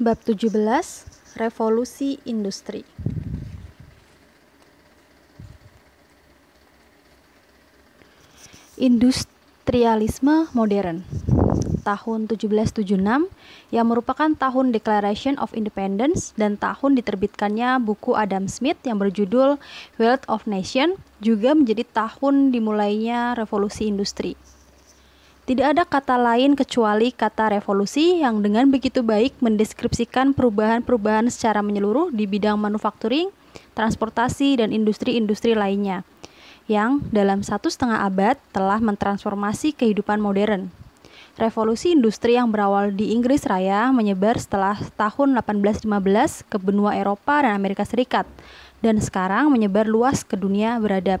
Bab 17 Revolusi Industri Industrialisme Modern tahun 1776 yang merupakan tahun Declaration of Independence dan tahun diterbitkannya buku Adam Smith yang berjudul Wealth of Nations juga menjadi tahun dimulainya revolusi industri. Tidak ada kata lain kecuali kata revolusi yang dengan begitu baik mendeskripsikan perubahan-perubahan secara menyeluruh di bidang manufakturing, transportasi, dan industri-industri lainnya yang dalam satu setengah abad telah mentransformasi kehidupan modern. Revolusi industri yang berawal di Inggris Raya menyebar setelah tahun 1815 ke benua Eropa dan Amerika Serikat, dan sekarang menyebar luas ke dunia beradab.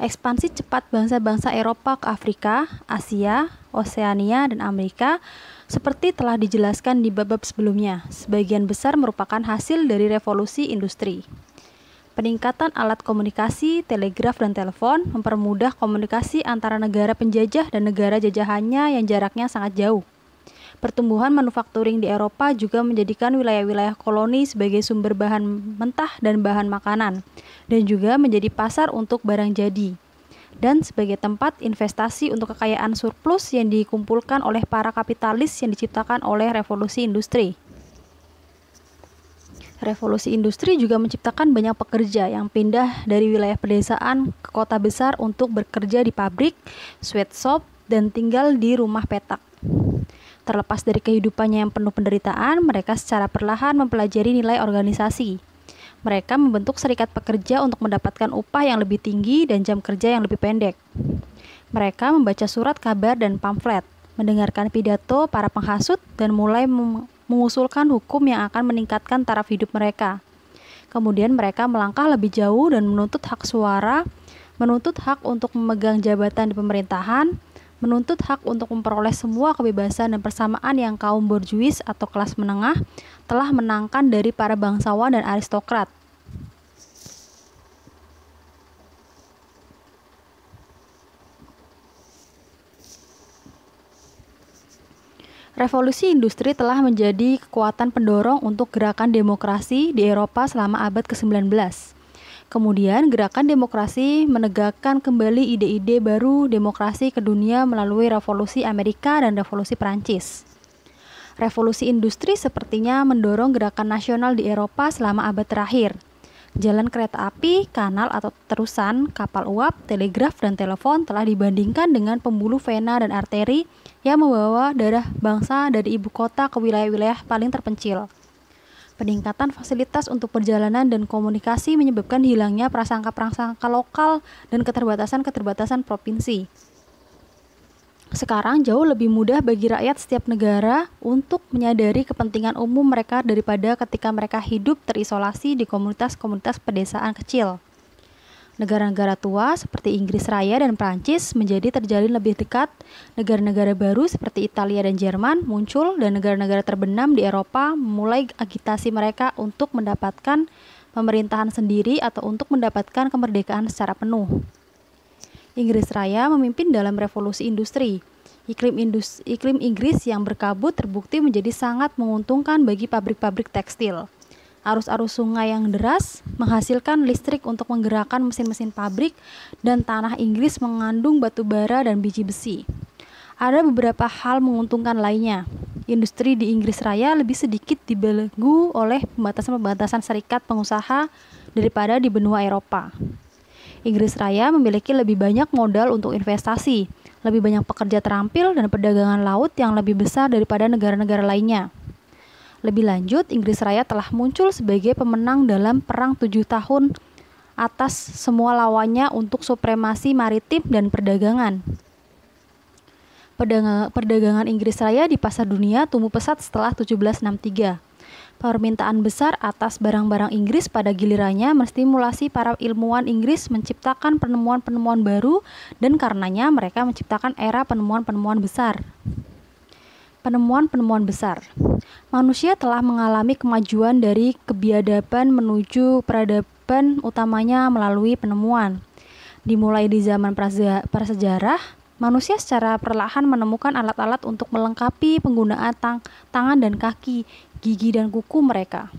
Ekspansi cepat bangsa-bangsa Eropa ke Afrika, Asia, Oseania, dan Amerika seperti telah dijelaskan di bab-bab sebelumnya, sebagian besar merupakan hasil dari revolusi industri. Peningkatan alat komunikasi, telegraf, dan telepon mempermudah komunikasi antara negara penjajah dan negara jajahannya yang jaraknya sangat jauh. Pertumbuhan manufakturing di Eropa juga menjadikan wilayah-wilayah koloni sebagai sumber bahan mentah dan bahan makanan, dan juga menjadi pasar untuk barang jadi dan sebagai tempat investasi untuk kekayaan surplus yang dikumpulkan oleh para kapitalis yang diciptakan oleh revolusi industri. Revolusi industri juga menciptakan banyak pekerja yang pindah dari wilayah pedesaan ke kota besar untuk bekerja di pabrik, sweatshop, dan tinggal di rumah petak. Terlepas dari kehidupannya yang penuh penderitaan, mereka secara perlahan mempelajari nilai organisasi. Mereka membentuk serikat pekerja untuk mendapatkan upah yang lebih tinggi dan jam kerja yang lebih pendek. Mereka membaca surat kabar dan pamflet, mendengarkan pidato para penghasut, dan mulai mengusulkan hukum yang akan meningkatkan taraf hidup mereka. Kemudian mereka melangkah lebih jauh dan menuntut hak suara, menuntut hak untuk memegang jabatan di pemerintahan, menuntut hak untuk memperoleh semua kebebasan dan persamaan yang kaum borjuis atau kelas menengah telah menangkan dari para bangsawan dan aristokrat. Revolusi industri telah menjadi kekuatan pendorong untuk gerakan demokrasi di Eropa selama abad ke-19. Kemudian, gerakan demokrasi menegakkan kembali ide-ide baru demokrasi ke dunia melalui revolusi Amerika dan revolusi Perancis. Revolusi industri sepertinya mendorong gerakan nasional di Eropa selama abad terakhir. Jalan kereta api, kanal atau terusan, kapal uap, telegraf, dan telepon telah dibandingkan dengan pembuluh vena dan arteri yang membawa darah bangsa dari ibu kota ke wilayah-wilayah paling terpencil. Peningkatan fasilitas untuk perjalanan dan komunikasi menyebabkan hilangnya prasangka-prasangka lokal dan keterbatasan-keterbatasan provinsi. Sekarang jauh lebih mudah bagi rakyat setiap negara untuk menyadari kepentingan umum mereka daripada ketika mereka hidup terisolasi di komunitas-komunitas pedesaan kecil. Negara-negara tua seperti Inggris Raya dan Prancis menjadi terjalin lebih dekat, negara-negara baru seperti Italia dan Jerman muncul dan negara-negara terbenam di Eropa mulai agitasi mereka untuk mendapatkan pemerintahan sendiri atau untuk mendapatkan kemerdekaan secara penuh. Inggris Raya memimpin dalam revolusi industri. Iklim, industri, iklim Inggris yang berkabut terbukti menjadi sangat menguntungkan bagi pabrik-pabrik tekstil. Arus-arus sungai yang deras menghasilkan listrik untuk menggerakkan mesin-mesin pabrik dan tanah Inggris mengandung batu bara dan biji besi. Ada beberapa hal menguntungkan lainnya. Industri di Inggris Raya lebih sedikit dibelenggu oleh pembatasan-pembatasan serikat pengusaha daripada di benua Eropa. Inggris Raya memiliki lebih banyak modal untuk investasi, lebih banyak pekerja terampil dan perdagangan laut yang lebih besar daripada negara-negara lainnya. Lebih lanjut, Inggris Raya telah muncul sebagai pemenang dalam Perang Tujuh Tahun atas semua lawannya untuk supremasi maritim dan perdagangan. Perdagangan Inggris Raya di pasar dunia tumbuh pesat setelah 1763. Permintaan besar atas barang-barang Inggris pada gilirannya menstimulasi para ilmuwan Inggris menciptakan penemuan-penemuan baru dan karenanya mereka menciptakan era penemuan-penemuan besar penemuan-penemuan besar. Manusia telah mengalami kemajuan dari kebiadaban menuju peradaban utamanya melalui penemuan. Dimulai di zaman prasejarah, manusia secara perlahan menemukan alat-alat untuk melengkapi penggunaan tang tangan dan kaki, gigi dan kuku mereka.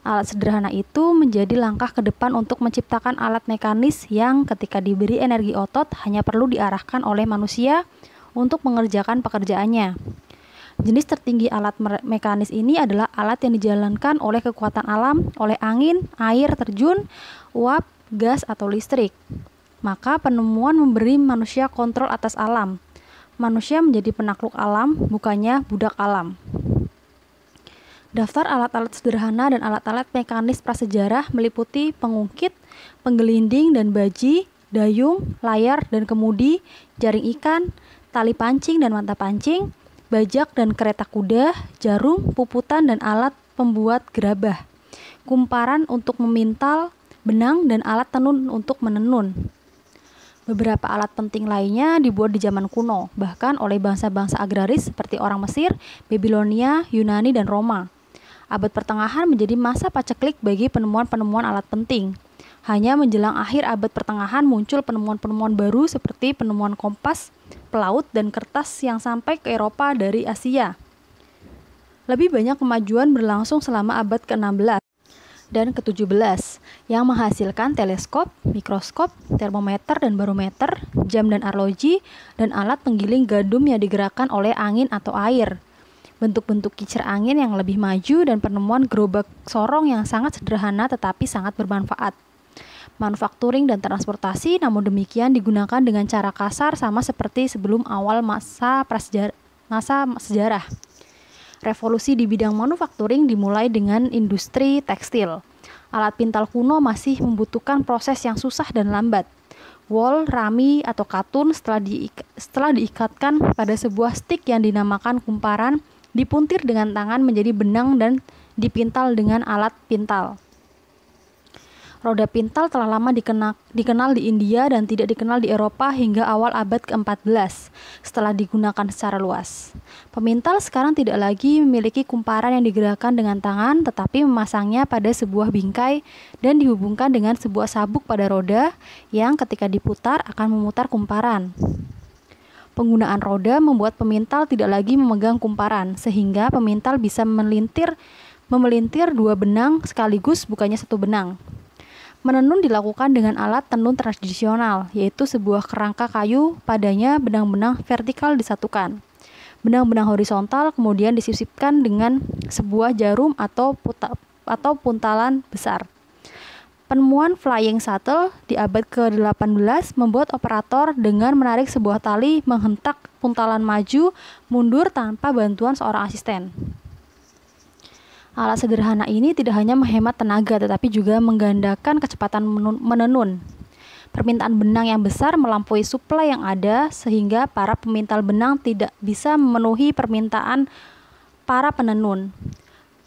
Alat sederhana itu menjadi langkah ke depan untuk menciptakan alat mekanis yang ketika diberi energi otot hanya perlu diarahkan oleh manusia untuk mengerjakan pekerjaannya. Jenis tertinggi alat mekanis ini adalah alat yang dijalankan oleh kekuatan alam, oleh angin, air terjun, uap, gas, atau listrik. Maka penemuan memberi manusia kontrol atas alam. Manusia menjadi penakluk alam, bukannya budak alam. Daftar alat-alat sederhana dan alat-alat mekanis prasejarah meliputi pengungkit, penggelinding dan baji, dayung, layar dan kemudi, jaring ikan, tali pancing dan mata pancing, bajak dan kereta kuda, jarum, puputan, dan alat pembuat gerabah, kumparan untuk memintal, benang, dan alat tenun untuk menenun. Beberapa alat penting lainnya dibuat di zaman kuno, bahkan oleh bangsa-bangsa agraris seperti orang Mesir, Babilonia, Yunani, dan Roma. Abad pertengahan menjadi masa paceklik bagi penemuan-penemuan alat penting, hanya menjelang akhir abad pertengahan muncul penemuan-penemuan baru seperti penemuan kompas, pelaut, dan kertas yang sampai ke Eropa dari Asia. Lebih banyak kemajuan berlangsung selama abad ke-16 dan ke-17 yang menghasilkan teleskop, mikroskop, termometer dan barometer, jam dan arloji, dan alat penggiling gandum yang digerakkan oleh angin atau air. Bentuk-bentuk kicir angin yang lebih maju dan penemuan gerobak sorong yang sangat sederhana tetapi sangat bermanfaat manufakturing, dan transportasi. Namun demikian digunakan dengan cara kasar sama seperti sebelum awal masa prasejarah, masa sejarah. Revolusi di bidang manufakturing dimulai dengan industri tekstil. Alat pintal kuno masih membutuhkan proses yang susah dan lambat. Wol, rami, atau katun setelah, di, setelah diikatkan pada sebuah stick yang dinamakan kumparan, dipuntir dengan tangan menjadi benang dan dipintal dengan alat pintal. Roda pintal telah lama dikenal, dikenal di India dan tidak dikenal di Eropa hingga awal abad ke-14 setelah digunakan secara luas. Pemintal sekarang tidak lagi memiliki kumparan yang digerakkan dengan tangan tetapi memasangnya pada sebuah bingkai dan dihubungkan dengan sebuah sabuk pada roda yang ketika diputar akan memutar kumparan. Penggunaan roda membuat pemintal tidak lagi memegang kumparan sehingga pemintal bisa melintir memelintir dua benang sekaligus bukannya satu benang. Menenun dilakukan dengan alat tenun tradisional, yaitu sebuah kerangka kayu, padanya benang-benang vertikal disatukan. Benang-benang horizontal kemudian disisipkan dengan sebuah jarum atau puta, atau puntalan besar. Penemuan flying shuttle di abad ke-18 membuat operator dengan menarik sebuah tali menghentak puntalan maju mundur tanpa bantuan seorang asisten. Alat sederhana ini tidak hanya menghemat tenaga tetapi juga menggandakan kecepatan menenun. Permintaan benang yang besar melampaui suplai yang ada sehingga para pemintal benang tidak bisa memenuhi permintaan para penenun.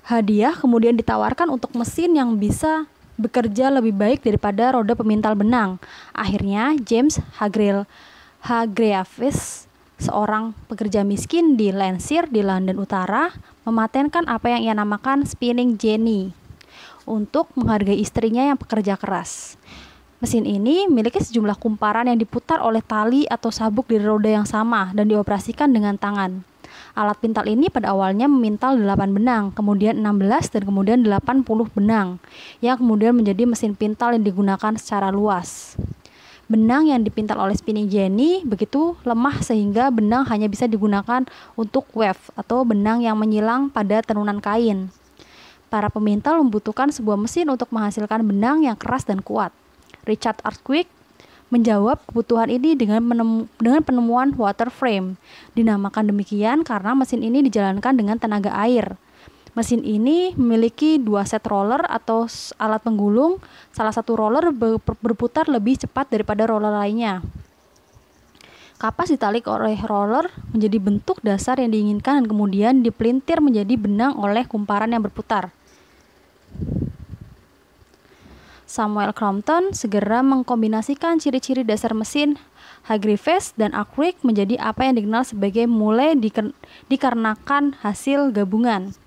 Hadiah kemudian ditawarkan untuk mesin yang bisa bekerja lebih baik daripada roda pemintal benang. Akhirnya James Hagril Hagreavis, seorang pekerja miskin di Lansir di London Utara, mematenkan apa yang ia namakan spinning jenny untuk menghargai istrinya yang pekerja keras. Mesin ini memiliki sejumlah kumparan yang diputar oleh tali atau sabuk di roda yang sama dan dioperasikan dengan tangan. Alat pintal ini pada awalnya memintal 8 benang, kemudian 16 dan kemudian 80 benang, yang kemudian menjadi mesin pintal yang digunakan secara luas benang yang dipintal oleh spinning jenny begitu lemah sehingga benang hanya bisa digunakan untuk weft atau benang yang menyilang pada tenunan kain. Para pemintal membutuhkan sebuah mesin untuk menghasilkan benang yang keras dan kuat. Richard Artwig menjawab kebutuhan ini dengan, menemu, dengan penemuan water frame. Dinamakan demikian karena mesin ini dijalankan dengan tenaga air. Mesin ini memiliki dua set roller atau alat penggulung. Salah satu roller berputar lebih cepat daripada roller lainnya. Kapas ditalik oleh roller menjadi bentuk dasar yang diinginkan dan kemudian dipelintir menjadi benang oleh kumparan yang berputar. Samuel Crompton segera mengkombinasikan ciri-ciri dasar mesin Hargreaves dan Acrylic menjadi apa yang dikenal sebagai mulai dikarenakan hasil gabungan.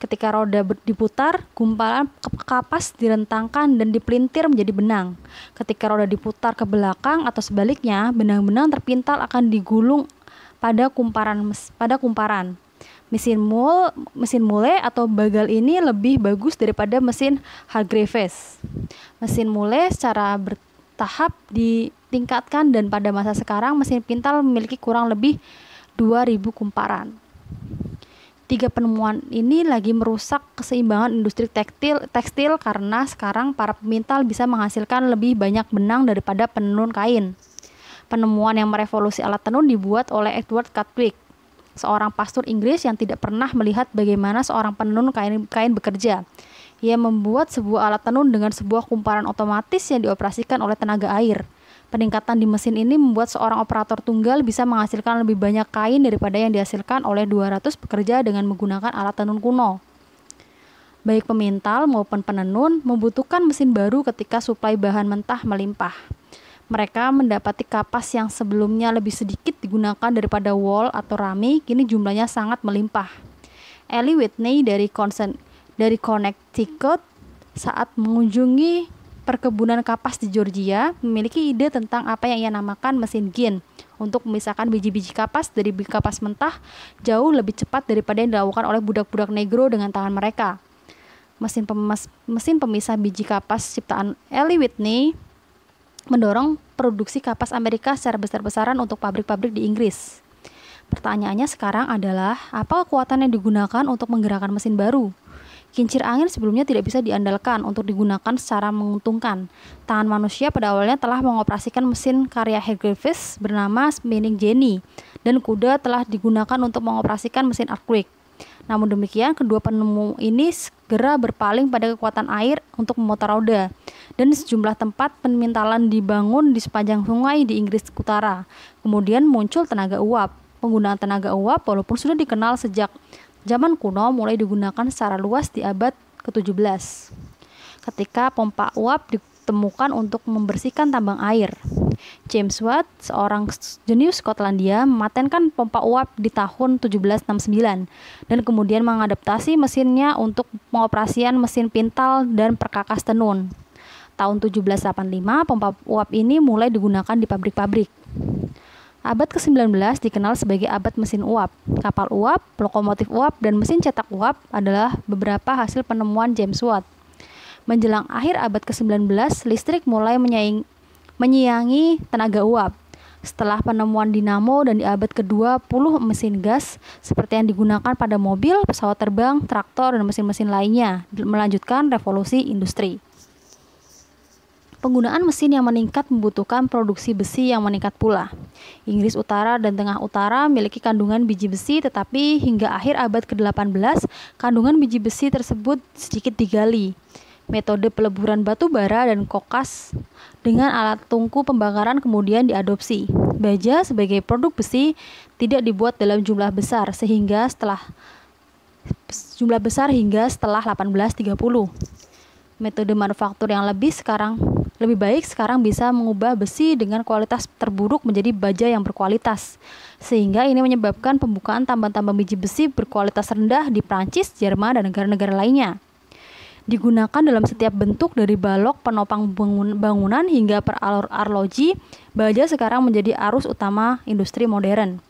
Ketika roda diputar, gumpalan kapas direntangkan dan dipelintir menjadi benang. Ketika roda diputar ke belakang atau sebaliknya, benang-benang terpintal akan digulung pada kumparan pada kumparan. Mesin mul, mesin mule atau bagal ini lebih bagus daripada mesin Hargreaves. Mesin mule secara bertahap ditingkatkan dan pada masa sekarang mesin pintal memiliki kurang lebih 2000 kumparan. Tiga penemuan ini lagi merusak keseimbangan industri tekstil, tekstil karena sekarang para pemintal bisa menghasilkan lebih banyak benang daripada penenun kain. Penemuan yang merevolusi alat tenun dibuat oleh Edward Catwick, seorang pastor Inggris yang tidak pernah melihat bagaimana seorang penenun kain, kain bekerja. Ia membuat sebuah alat tenun dengan sebuah kumparan otomatis yang dioperasikan oleh tenaga air. Peningkatan di mesin ini membuat seorang operator tunggal bisa menghasilkan lebih banyak kain daripada yang dihasilkan oleh 200 pekerja dengan menggunakan alat tenun kuno. Baik pemintal maupun penenun membutuhkan mesin baru ketika suplai bahan mentah melimpah. Mereka mendapati kapas yang sebelumnya lebih sedikit digunakan daripada wall atau rami, kini jumlahnya sangat melimpah. Ellie Whitney dari Consen dari Connecticut saat mengunjungi perkebunan kapas di Georgia memiliki ide tentang apa yang ia namakan mesin gin untuk memisahkan biji-biji kapas dari biji kapas mentah jauh lebih cepat daripada yang dilakukan oleh budak-budak negro dengan tangan mereka. Mesin, pemes, mesin pemisah biji kapas ciptaan Ellie Whitney mendorong produksi kapas Amerika secara besar-besaran untuk pabrik-pabrik di Inggris. Pertanyaannya sekarang adalah, apa kekuatan yang digunakan untuk menggerakkan mesin baru? Kincir angin sebelumnya tidak bisa diandalkan untuk digunakan secara menguntungkan. Tangan manusia pada awalnya telah mengoperasikan mesin karya Hargreaves bernama Spinning Jenny, dan kuda telah digunakan untuk mengoperasikan mesin Arkwick. Namun demikian, kedua penemu ini segera berpaling pada kekuatan air untuk memutar roda, dan sejumlah tempat pemintalan dibangun di sepanjang sungai di Inggris Utara. Kemudian muncul tenaga uap. Penggunaan tenaga uap walaupun sudah dikenal sejak zaman kuno mulai digunakan secara luas di abad ke-17 ketika pompa uap ditemukan untuk membersihkan tambang air. James Watt, seorang jenius Skotlandia, mematenkan pompa uap di tahun 1769 dan kemudian mengadaptasi mesinnya untuk pengoperasian mesin pintal dan perkakas tenun. Tahun 1785, pompa uap ini mulai digunakan di pabrik-pabrik. Abad ke-19 dikenal sebagai abad mesin uap. Kapal uap, lokomotif uap, dan mesin cetak uap adalah beberapa hasil penemuan James Watt. Menjelang akhir abad ke-19, listrik mulai menyaing, menyiangi tenaga uap. Setelah penemuan dinamo dan di abad ke-20 mesin gas seperti yang digunakan pada mobil, pesawat terbang, traktor, dan mesin-mesin lainnya melanjutkan revolusi industri. Penggunaan mesin yang meningkat membutuhkan produksi besi yang meningkat pula. Inggris Utara dan Tengah Utara memiliki kandungan biji besi, tetapi hingga akhir abad ke-18, kandungan biji besi tersebut sedikit digali metode peleburan batu bara dan kokas dengan alat tungku pembakaran kemudian diadopsi. Baja sebagai produk besi tidak dibuat dalam jumlah besar sehingga setelah jumlah besar hingga setelah 1830 metode manufaktur yang lebih sekarang lebih baik sekarang bisa mengubah besi dengan kualitas terburuk menjadi baja yang berkualitas. Sehingga ini menyebabkan pembukaan tambang-tambang biji besi berkualitas rendah di Prancis, Jerman, dan negara-negara lainnya. Digunakan dalam setiap bentuk dari balok, penopang bangunan hingga arloji, baja sekarang menjadi arus utama industri modern.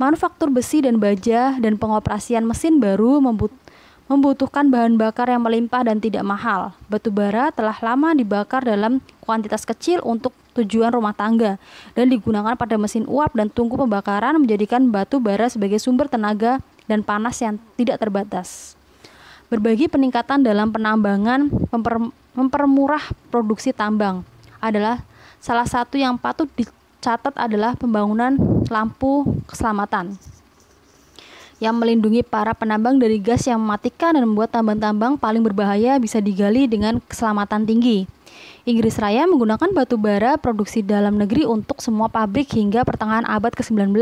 Manufaktur besi dan baja dan pengoperasian mesin baru membutuhkan membutuhkan bahan bakar yang melimpah dan tidak mahal. Batu bara telah lama dibakar dalam kuantitas kecil untuk tujuan rumah tangga dan digunakan pada mesin uap dan tungku pembakaran menjadikan batu bara sebagai sumber tenaga dan panas yang tidak terbatas. Berbagi peningkatan dalam penambangan memper, mempermurah produksi tambang adalah salah satu yang patut dicatat adalah pembangunan lampu keselamatan yang melindungi para penambang dari gas yang mematikan dan membuat tambang-tambang paling berbahaya bisa digali dengan keselamatan tinggi. Inggris Raya menggunakan batu bara produksi dalam negeri untuk semua pabrik hingga pertengahan abad ke-19.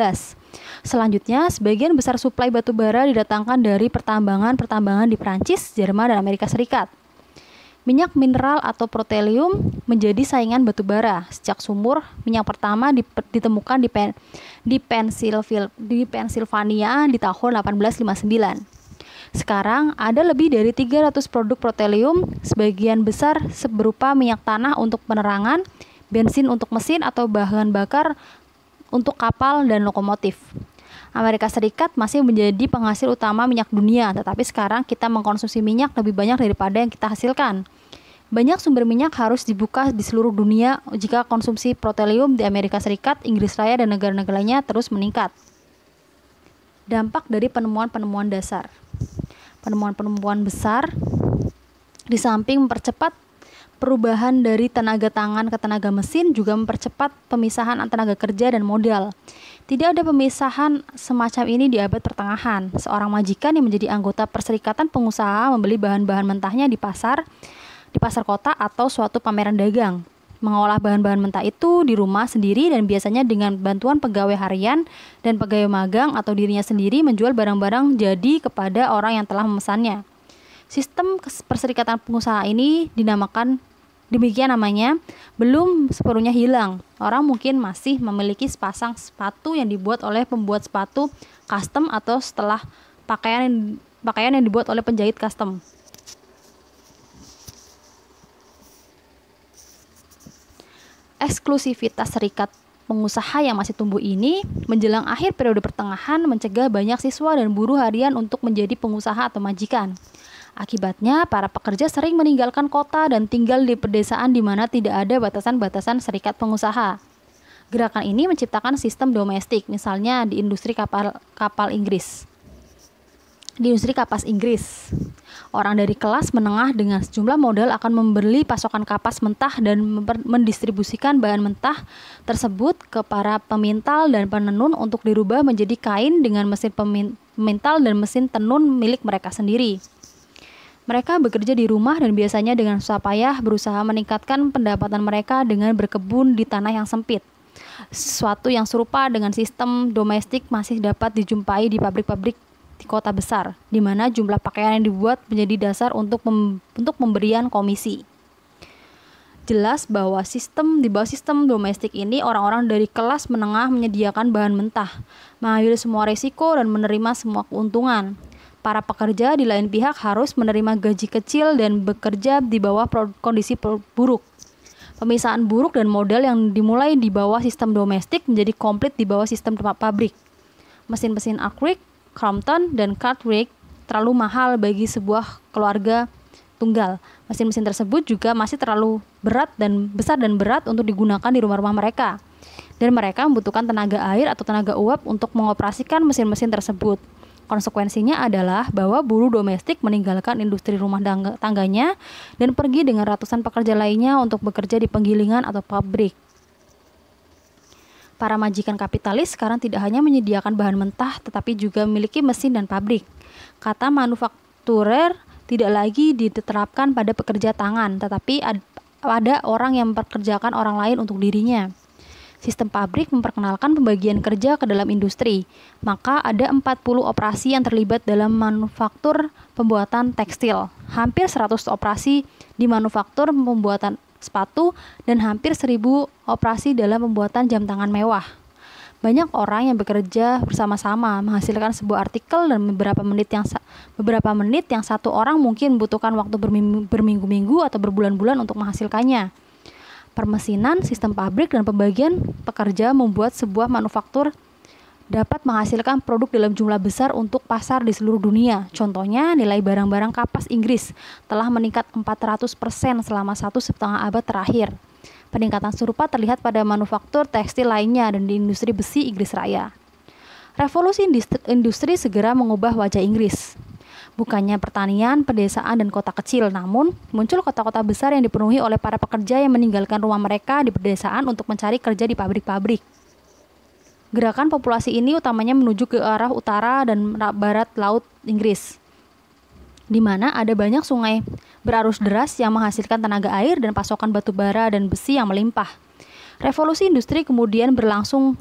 Selanjutnya, sebagian besar suplai batu bara didatangkan dari pertambangan-pertambangan di Prancis, Jerman, dan Amerika Serikat. Minyak mineral atau protelium menjadi saingan batubara. Sejak sumur, minyak pertama ditemukan di, Pen di, Pensilvil di Pennsylvania di tahun 1859. Sekarang ada lebih dari 300 produk protelium, sebagian besar berupa minyak tanah untuk penerangan, bensin untuk mesin atau bahan bakar untuk kapal dan lokomotif. Amerika Serikat masih menjadi penghasil utama minyak dunia, tetapi sekarang kita mengkonsumsi minyak lebih banyak daripada yang kita hasilkan. Banyak sumber minyak harus dibuka di seluruh dunia jika konsumsi protelium di Amerika Serikat, Inggris Raya, dan negara-negara lainnya terus meningkat. Dampak dari penemuan-penemuan dasar Penemuan-penemuan besar di samping mempercepat perubahan dari tenaga tangan ke tenaga mesin juga mempercepat pemisahan antara tenaga kerja dan modal. Tidak ada pemisahan semacam ini di abad pertengahan. Seorang majikan yang menjadi anggota perserikatan pengusaha membeli bahan-bahan mentahnya di pasar, di pasar kota atau suatu pameran dagang. Mengolah bahan-bahan mentah itu di rumah sendiri dan biasanya dengan bantuan pegawai harian dan pegawai magang atau dirinya sendiri menjual barang-barang jadi kepada orang yang telah memesannya. Sistem perserikatan pengusaha ini dinamakan Demikian namanya, belum sepenuhnya hilang. Orang mungkin masih memiliki sepasang sepatu yang dibuat oleh pembuat sepatu custom atau setelah pakaian yang, pakaian yang dibuat oleh penjahit custom. Eksklusivitas serikat pengusaha yang masih tumbuh ini menjelang akhir periode pertengahan mencegah banyak siswa dan buruh harian untuk menjadi pengusaha atau majikan. Akibatnya, para pekerja sering meninggalkan kota dan tinggal di pedesaan di mana tidak ada batasan-batasan serikat pengusaha. Gerakan ini menciptakan sistem domestik, misalnya di industri kapal kapal Inggris. Di industri kapas Inggris, orang dari kelas menengah dengan sejumlah modal akan membeli pasokan kapas mentah dan mendistribusikan bahan mentah tersebut ke para pemintal dan penenun untuk dirubah menjadi kain dengan mesin pemintal dan mesin tenun milik mereka sendiri. Mereka bekerja di rumah dan biasanya dengan susah payah berusaha meningkatkan pendapatan mereka dengan berkebun di tanah yang sempit. Sesuatu yang serupa dengan sistem domestik masih dapat dijumpai di pabrik-pabrik di kota besar, di mana jumlah pakaian yang dibuat menjadi dasar untuk mem untuk pemberian komisi. Jelas bahwa sistem di bawah sistem domestik ini orang-orang dari kelas menengah menyediakan bahan mentah, mengambil semua risiko dan menerima semua keuntungan para pekerja di lain pihak harus menerima gaji kecil dan bekerja di bawah kondisi buruk. Pemisahan buruk dan modal yang dimulai di bawah sistem domestik menjadi komplit di bawah sistem pabrik. Mesin-mesin Arctic, Crompton, dan Cartwright terlalu mahal bagi sebuah keluarga tunggal. Mesin-mesin tersebut juga masih terlalu berat dan besar dan berat untuk digunakan di rumah-rumah mereka. Dan mereka membutuhkan tenaga air atau tenaga uap untuk mengoperasikan mesin-mesin tersebut. Konsekuensinya adalah bahwa buruh domestik meninggalkan industri rumah tangganya dan pergi dengan ratusan pekerja lainnya untuk bekerja di penggilingan atau pabrik. Para majikan kapitalis sekarang tidak hanya menyediakan bahan mentah, tetapi juga memiliki mesin dan pabrik. Kata manufakturer tidak lagi diterapkan pada pekerja tangan, tetapi ada orang yang memperkerjakan orang lain untuk dirinya. Sistem pabrik memperkenalkan pembagian kerja ke dalam industri. Maka ada 40 operasi yang terlibat dalam manufaktur pembuatan tekstil. Hampir 100 operasi di manufaktur pembuatan sepatu dan hampir 1000 operasi dalam pembuatan jam tangan mewah. Banyak orang yang bekerja bersama-sama menghasilkan sebuah artikel dan beberapa menit yang beberapa menit yang satu orang mungkin membutuhkan waktu berminggu-minggu atau berbulan-bulan untuk menghasilkannya. Permesinan, sistem pabrik, dan pembagian pekerja membuat sebuah manufaktur dapat menghasilkan produk dalam jumlah besar untuk pasar di seluruh dunia. Contohnya, nilai barang-barang kapas Inggris telah meningkat 400% selama satu setengah abad terakhir. Peningkatan serupa terlihat pada manufaktur tekstil lainnya dan di industri besi Inggris Raya. Revolusi industri, industri segera mengubah wajah Inggris bukannya pertanian, pedesaan, dan kota kecil. Namun, muncul kota-kota besar yang dipenuhi oleh para pekerja yang meninggalkan rumah mereka di pedesaan untuk mencari kerja di pabrik-pabrik. Gerakan populasi ini utamanya menuju ke arah utara dan barat laut Inggris, di mana ada banyak sungai berarus deras yang menghasilkan tenaga air dan pasokan batu bara dan besi yang melimpah. Revolusi industri kemudian berlangsung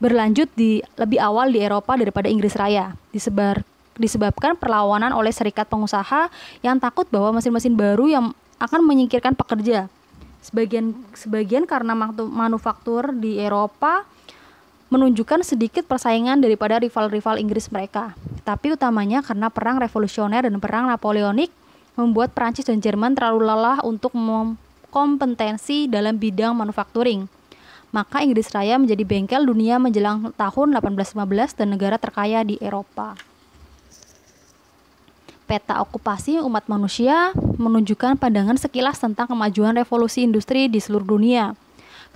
berlanjut di lebih awal di Eropa daripada Inggris Raya, disebar disebabkan perlawanan oleh serikat pengusaha yang takut bahwa mesin-mesin baru yang akan menyingkirkan pekerja. Sebagian sebagian karena manufaktur di Eropa menunjukkan sedikit persaingan daripada rival-rival Inggris mereka. Tapi utamanya karena perang revolusioner dan perang Napoleonik membuat Prancis dan Jerman terlalu lelah untuk kompetensi dalam bidang manufakturing. Maka Inggris Raya menjadi bengkel dunia menjelang tahun 1815 dan negara terkaya di Eropa peta okupasi umat manusia menunjukkan pandangan sekilas tentang kemajuan revolusi industri di seluruh dunia.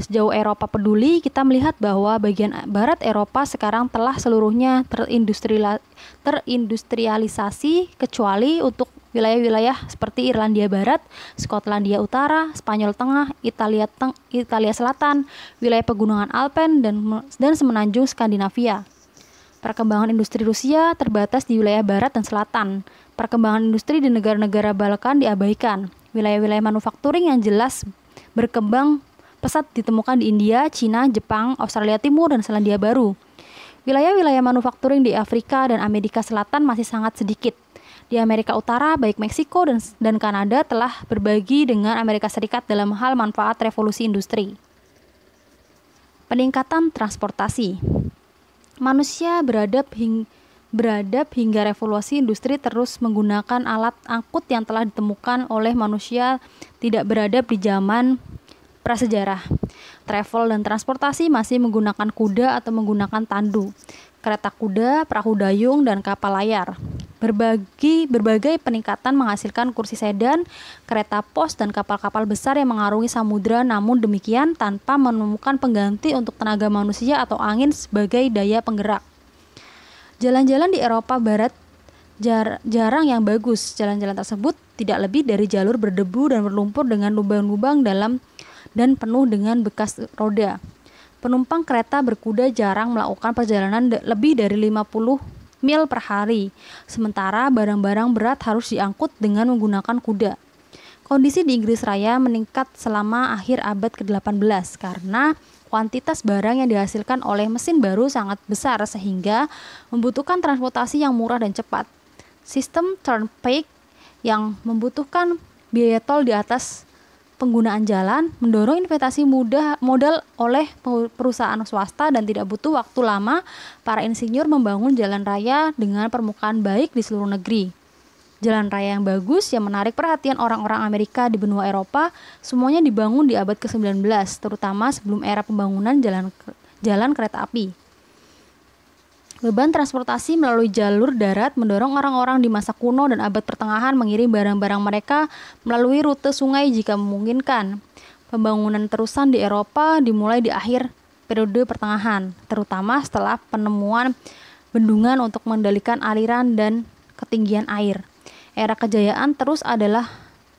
Sejauh Eropa peduli, kita melihat bahwa bagian barat Eropa sekarang telah seluruhnya terindustrialisasi kecuali untuk wilayah-wilayah seperti Irlandia Barat, Skotlandia Utara, Spanyol Tengah, Italia Teng Italia Selatan, wilayah pegunungan Alpen dan dan semenanjung Skandinavia. Perkembangan industri Rusia terbatas di wilayah barat dan selatan. Perkembangan industri di negara-negara Balkan diabaikan. Wilayah-wilayah manufakturing yang jelas berkembang pesat ditemukan di India, Cina, Jepang, Australia Timur, dan Selandia Baru. Wilayah-wilayah manufakturing di Afrika dan Amerika Selatan masih sangat sedikit. Di Amerika Utara, baik Meksiko dan, dan Kanada telah berbagi dengan Amerika Serikat dalam hal manfaat revolusi industri. Peningkatan transportasi manusia beradab hing beradab hingga revolusi industri terus menggunakan alat angkut yang telah ditemukan oleh manusia tidak beradab di zaman prasejarah. Travel dan transportasi masih menggunakan kuda atau menggunakan tandu kereta kuda, perahu dayung, dan kapal layar. Berbagi, berbagai peningkatan menghasilkan kursi sedan, kereta pos, dan kapal-kapal besar yang mengarungi samudera namun demikian tanpa menemukan pengganti untuk tenaga manusia atau angin sebagai daya penggerak. Jalan-jalan di Eropa Barat jar jarang yang bagus. Jalan-jalan tersebut tidak lebih dari jalur berdebu dan berlumpur dengan lubang-lubang dalam dan penuh dengan bekas roda penumpang kereta berkuda jarang melakukan perjalanan lebih dari 50 mil per hari, sementara barang-barang berat harus diangkut dengan menggunakan kuda. Kondisi di Inggris Raya meningkat selama akhir abad ke-18 karena kuantitas barang yang dihasilkan oleh mesin baru sangat besar sehingga membutuhkan transportasi yang murah dan cepat. Sistem turnpike yang membutuhkan biaya tol di atas penggunaan jalan mendorong investasi mudah modal oleh perusahaan swasta dan tidak butuh waktu lama para insinyur membangun jalan raya dengan permukaan baik di seluruh negeri. Jalan raya yang bagus yang menarik perhatian orang-orang Amerika di benua Eropa semuanya dibangun di abad ke-19, terutama sebelum era pembangunan jalan jalan kereta api. Beban transportasi melalui jalur darat mendorong orang-orang di masa kuno dan abad pertengahan mengirim barang-barang mereka melalui rute sungai jika memungkinkan. Pembangunan terusan di Eropa dimulai di akhir periode pertengahan, terutama setelah penemuan bendungan untuk mengendalikan aliran dan ketinggian air. Era kejayaan terus adalah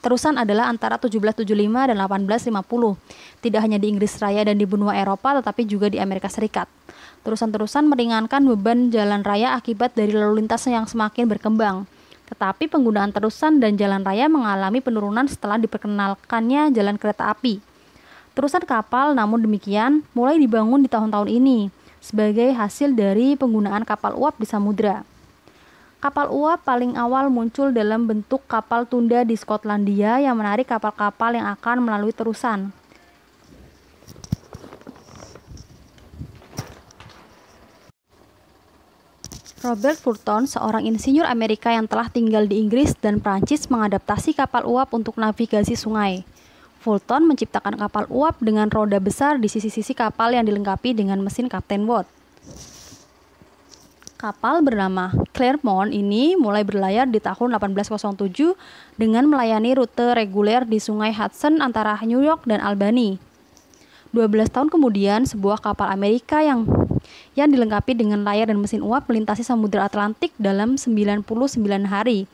terusan adalah antara 1775 dan 1850. Tidak hanya di Inggris Raya dan di benua Eropa, tetapi juga di Amerika Serikat terusan terusan meringankan beban jalan raya akibat dari lalu lintas yang semakin berkembang. Tetapi penggunaan terusan dan jalan raya mengalami penurunan setelah diperkenalkannya jalan kereta api. Terusan kapal namun demikian mulai dibangun di tahun-tahun ini sebagai hasil dari penggunaan kapal uap di samudra. Kapal uap paling awal muncul dalam bentuk kapal tunda di Skotlandia yang menarik kapal-kapal yang akan melalui terusan. Robert Fulton, seorang insinyur Amerika yang telah tinggal di Inggris dan Prancis mengadaptasi kapal uap untuk navigasi sungai. Fulton menciptakan kapal uap dengan roda besar di sisi-sisi kapal yang dilengkapi dengan mesin Kapten Watt. Kapal bernama Claremont ini mulai berlayar di tahun 1807 dengan melayani rute reguler di Sungai Hudson antara New York dan Albany. 12 tahun kemudian, sebuah kapal Amerika yang yang dilengkapi dengan layar dan mesin uap melintasi Samudra Atlantik dalam 99 hari.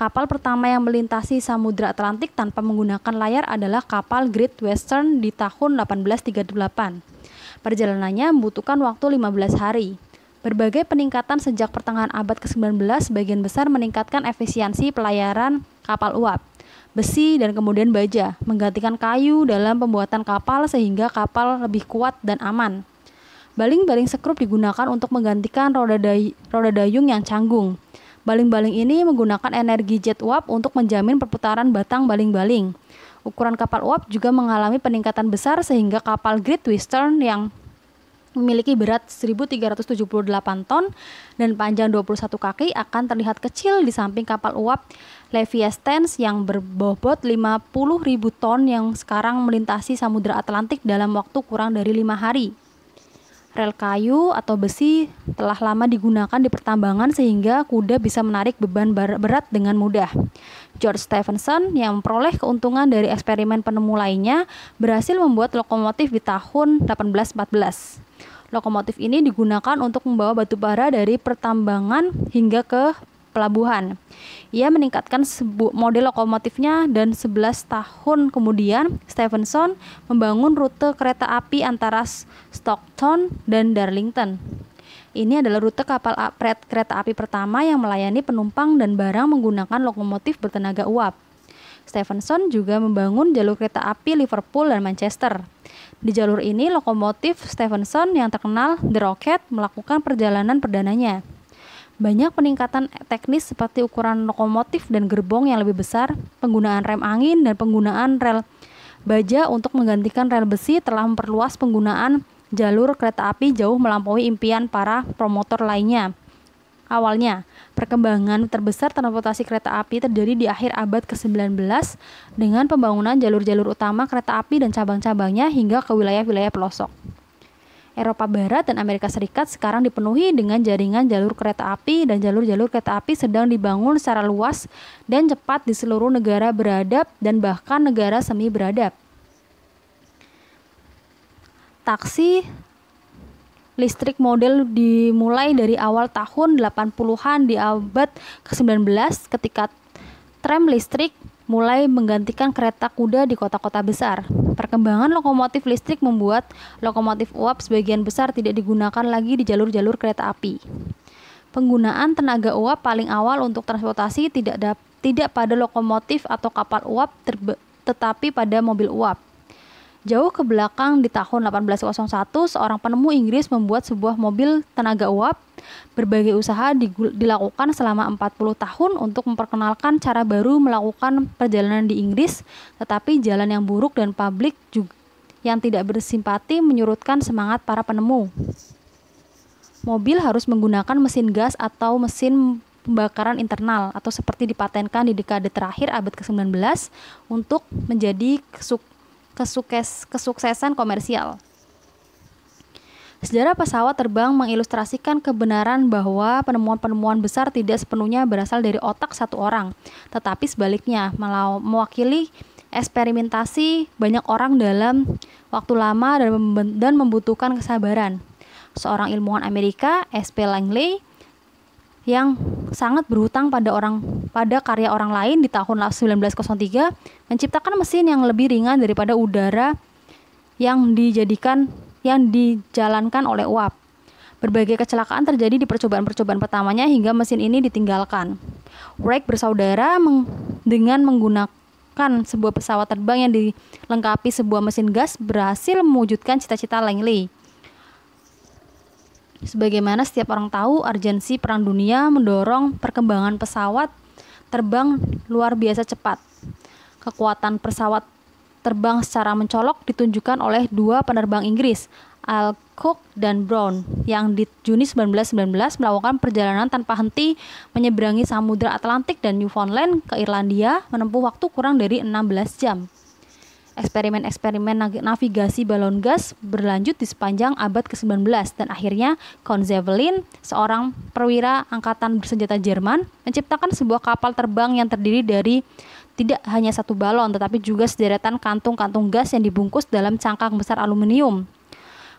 Kapal pertama yang melintasi Samudra Atlantik tanpa menggunakan layar adalah kapal Great Western di tahun 1838. Perjalanannya membutuhkan waktu 15 hari. Berbagai peningkatan sejak pertengahan abad ke-19 sebagian besar meningkatkan efisiensi pelayaran kapal uap besi, dan kemudian baja, menggantikan kayu dalam pembuatan kapal sehingga kapal lebih kuat dan aman. Baling-baling sekrup digunakan untuk menggantikan roda, day roda dayung yang canggung. Baling-baling ini menggunakan energi jet uap untuk menjamin perputaran batang baling-baling. Ukuran kapal uap juga mengalami peningkatan besar sehingga kapal Great Western yang memiliki berat 1378 ton dan panjang 21 kaki akan terlihat kecil di samping kapal uap Leviathans yang berbobot ribu ton yang sekarang melintasi Samudra Atlantik dalam waktu kurang dari lima hari. Rel kayu atau besi telah lama digunakan di pertambangan sehingga kuda bisa menarik beban berat dengan mudah. George Stephenson yang memperoleh keuntungan dari eksperimen penemu lainnya berhasil membuat lokomotif di tahun 1814. Lokomotif ini digunakan untuk membawa batu bara dari pertambangan hingga ke pelabuhan. Ia meningkatkan model lokomotifnya dan 11 tahun kemudian Stevenson membangun rute kereta api antara Stockton dan Darlington. Ini adalah rute kapal kereta api pertama yang melayani penumpang dan barang menggunakan lokomotif bertenaga uap. Stevenson juga membangun jalur kereta api Liverpool dan Manchester. Di jalur ini, lokomotif Stevenson yang terkenal The Rocket melakukan perjalanan perdananya. Banyak peningkatan teknis seperti ukuran lokomotif dan gerbong yang lebih besar, penggunaan rem angin dan penggunaan rel baja untuk menggantikan rel besi telah memperluas penggunaan jalur kereta api jauh melampaui impian para promotor lainnya. Awalnya, perkembangan terbesar transportasi kereta api terjadi di akhir abad ke-19 dengan pembangunan jalur-jalur utama kereta api dan cabang-cabangnya hingga ke wilayah-wilayah pelosok. Eropa Barat dan Amerika Serikat sekarang dipenuhi dengan jaringan jalur kereta api dan jalur-jalur kereta api sedang dibangun secara luas dan cepat di seluruh negara beradab dan bahkan negara semi beradab. Taksi listrik model dimulai dari awal tahun 80-an di abad ke-19 ketika tram listrik mulai menggantikan kereta kuda di kota-kota besar. Perkembangan lokomotif listrik membuat lokomotif uap sebagian besar tidak digunakan lagi di jalur-jalur kereta api. Penggunaan tenaga uap paling awal untuk transportasi tidak tidak pada lokomotif atau kapal uap tetapi pada mobil uap. Jauh ke belakang di tahun 1801, seorang penemu Inggris membuat sebuah mobil tenaga uap. Berbagai usaha dilakukan selama 40 tahun untuk memperkenalkan cara baru melakukan perjalanan di Inggris, tetapi jalan yang buruk dan publik juga yang tidak bersimpati menyurutkan semangat para penemu. Mobil harus menggunakan mesin gas atau mesin pembakaran internal atau seperti dipatenkan di dekade terakhir abad ke-19 untuk menjadi kesukses, kesuksesan komersial. Sejarah pesawat terbang mengilustrasikan kebenaran bahwa penemuan-penemuan besar tidak sepenuhnya berasal dari otak satu orang, tetapi sebaliknya mewakili eksperimentasi banyak orang dalam waktu lama dan membutuhkan kesabaran. Seorang ilmuwan Amerika, S.P. Langley, yang sangat berhutang pada orang pada karya orang lain di tahun 1903 menciptakan mesin yang lebih ringan daripada udara yang dijadikan yang dijalankan oleh uap. Berbagai kecelakaan terjadi di percobaan-percobaan pertamanya hingga mesin ini ditinggalkan. Wright bersaudara meng dengan menggunakan sebuah pesawat terbang yang dilengkapi sebuah mesin gas berhasil mewujudkan cita-cita Langley Sebagaimana setiap orang tahu, urgensi perang dunia mendorong perkembangan pesawat terbang luar biasa cepat. Kekuatan pesawat terbang secara mencolok ditunjukkan oleh dua penerbang Inggris, Alcock dan Brown, yang di Juni 1919 melakukan perjalanan tanpa henti menyeberangi Samudra Atlantik dan Newfoundland ke Irlandia menempuh waktu kurang dari 16 jam. Eksperimen-eksperimen navigasi balon gas berlanjut di sepanjang abad ke-19 dan akhirnya Count Zeppelin, seorang perwira angkatan bersenjata Jerman, menciptakan sebuah kapal terbang yang terdiri dari tidak hanya satu balon tetapi juga sederetan kantung-kantung gas yang dibungkus dalam cangkang besar aluminium.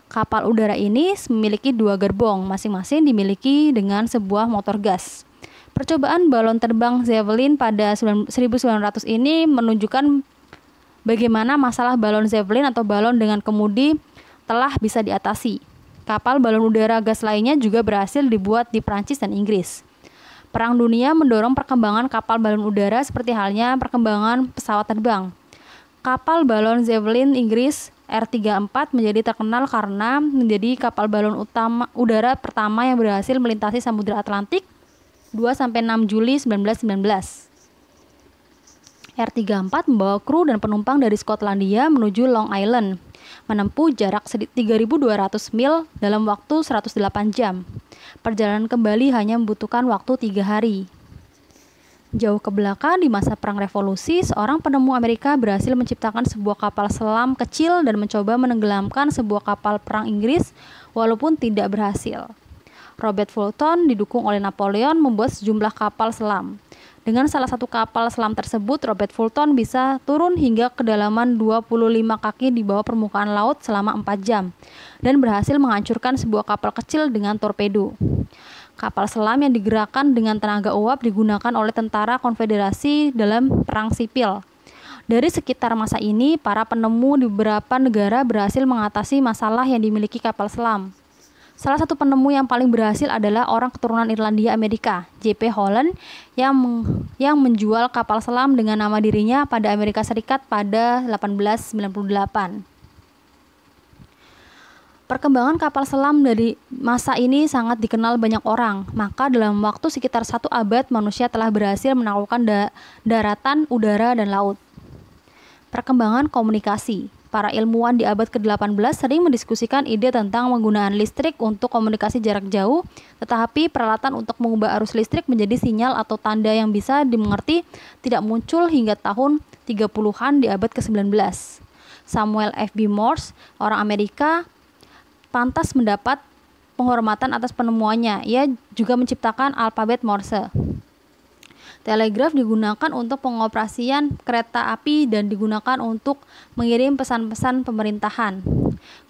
Kapal udara ini memiliki dua gerbong, masing-masing dimiliki dengan sebuah motor gas. Percobaan balon terbang Zeppelin pada 1900 ini menunjukkan Bagaimana masalah balon Zeppelin atau balon dengan kemudi telah bisa diatasi. Kapal balon udara gas lainnya juga berhasil dibuat di Prancis dan Inggris. Perang dunia mendorong perkembangan kapal balon udara seperti halnya perkembangan pesawat terbang. Kapal balon Zeppelin Inggris R34 menjadi terkenal karena menjadi kapal balon utama udara pertama yang berhasil melintasi Samudra Atlantik 2 6 Juli 1919. R34 membawa kru dan penumpang dari Skotlandia menuju Long Island, menempuh jarak 3.200 mil dalam waktu 108 jam. Perjalanan kembali hanya membutuhkan waktu tiga hari. Jauh ke belakang, di masa Perang Revolusi, seorang penemu Amerika berhasil menciptakan sebuah kapal selam kecil dan mencoba menenggelamkan sebuah kapal perang Inggris, walaupun tidak berhasil. Robert Fulton didukung oleh Napoleon membuat sejumlah kapal selam. Dengan salah satu kapal selam tersebut, Robert Fulton bisa turun hingga kedalaman 25 kaki di bawah permukaan laut selama 4 jam dan berhasil menghancurkan sebuah kapal kecil dengan torpedo. Kapal selam yang digerakkan dengan tenaga uap digunakan oleh tentara konfederasi dalam perang sipil. Dari sekitar masa ini, para penemu di beberapa negara berhasil mengatasi masalah yang dimiliki kapal selam. Salah satu penemu yang paling berhasil adalah orang keturunan Irlandia Amerika, JP Holland, yang yang menjual kapal selam dengan nama dirinya pada Amerika Serikat pada 1898. Perkembangan kapal selam dari masa ini sangat dikenal banyak orang, maka dalam waktu sekitar satu abad manusia telah berhasil menaklukkan da daratan, udara, dan laut. Perkembangan komunikasi Para ilmuwan di abad ke-18 sering mendiskusikan ide tentang penggunaan listrik untuk komunikasi jarak jauh, tetapi peralatan untuk mengubah arus listrik menjadi sinyal atau tanda yang bisa dimengerti tidak muncul hingga tahun 30-an di abad ke-19. Samuel F.B. Morse, orang Amerika, pantas mendapat penghormatan atas penemuannya. Ia juga menciptakan alfabet Morse. Telegraf digunakan untuk pengoperasian kereta api dan digunakan untuk mengirim pesan-pesan pemerintahan.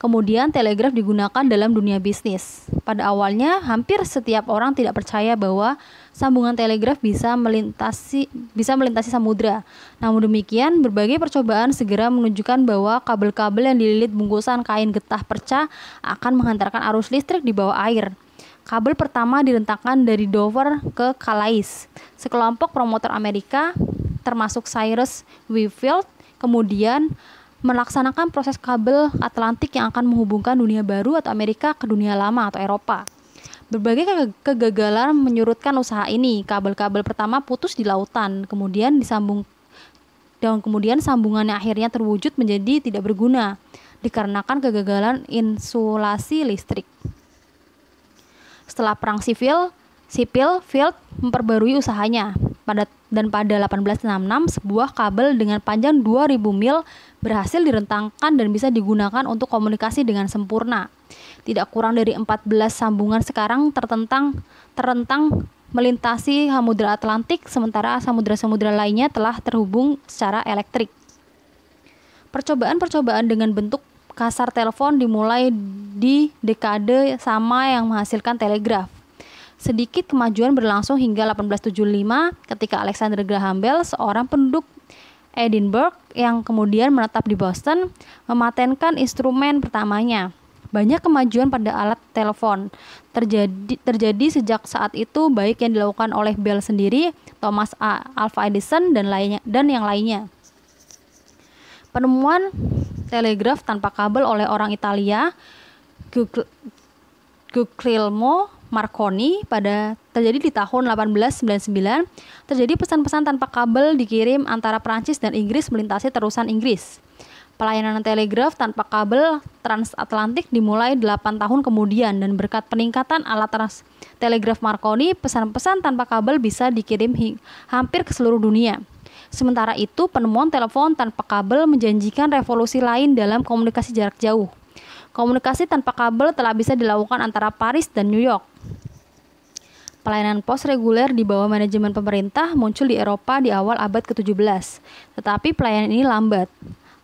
Kemudian telegraf digunakan dalam dunia bisnis. Pada awalnya hampir setiap orang tidak percaya bahwa sambungan telegraf bisa melintasi bisa melintasi samudra. Namun demikian, berbagai percobaan segera menunjukkan bahwa kabel-kabel yang dililit bungkusan kain getah perca akan menghantarkan arus listrik di bawah air. Kabel pertama direntangkan dari Dover ke Calais. Sekelompok promotor Amerika, termasuk Cyrus Wefield, kemudian melaksanakan proses kabel Atlantik yang akan menghubungkan dunia baru atau Amerika ke dunia lama atau Eropa. Berbagai kegagalan menyurutkan usaha ini. Kabel-kabel pertama putus di lautan, kemudian disambung dan kemudian sambungannya akhirnya terwujud menjadi tidak berguna dikarenakan kegagalan insulasi listrik. Setelah perang sipil, sipil Field memperbarui usahanya. Pada dan pada 1866 sebuah kabel dengan panjang 2000 mil berhasil direntangkan dan bisa digunakan untuk komunikasi dengan sempurna. Tidak kurang dari 14 sambungan sekarang tertentang terentang melintasi Samudra Atlantik sementara samudra-samudra lainnya telah terhubung secara elektrik. Percobaan-percobaan dengan bentuk kasar telepon dimulai di dekade sama yang menghasilkan telegraf. Sedikit kemajuan berlangsung hingga 1875 ketika Alexander Graham Bell, seorang penduduk Edinburgh yang kemudian menetap di Boston, mematenkan instrumen pertamanya. Banyak kemajuan pada alat telepon terjadi, terjadi sejak saat itu baik yang dilakukan oleh Bell sendiri, Thomas A. Alva Edison dan lainnya dan yang lainnya. Penemuan telegraf tanpa kabel oleh orang Italia Guglielmo Marconi pada terjadi di tahun 1899 terjadi pesan-pesan tanpa kabel dikirim antara Prancis dan Inggris melintasi terusan Inggris. Pelayanan telegraf tanpa kabel transatlantik dimulai 8 tahun kemudian dan berkat peningkatan alat trans telegraf Marconi, pesan-pesan tanpa kabel bisa dikirim hampir ke seluruh dunia. Sementara itu, penemuan telepon tanpa kabel menjanjikan revolusi lain dalam komunikasi jarak jauh. Komunikasi tanpa kabel telah bisa dilakukan antara Paris dan New York. Pelayanan pos reguler di bawah manajemen pemerintah muncul di Eropa di awal abad ke-17, tetapi pelayanan ini lambat,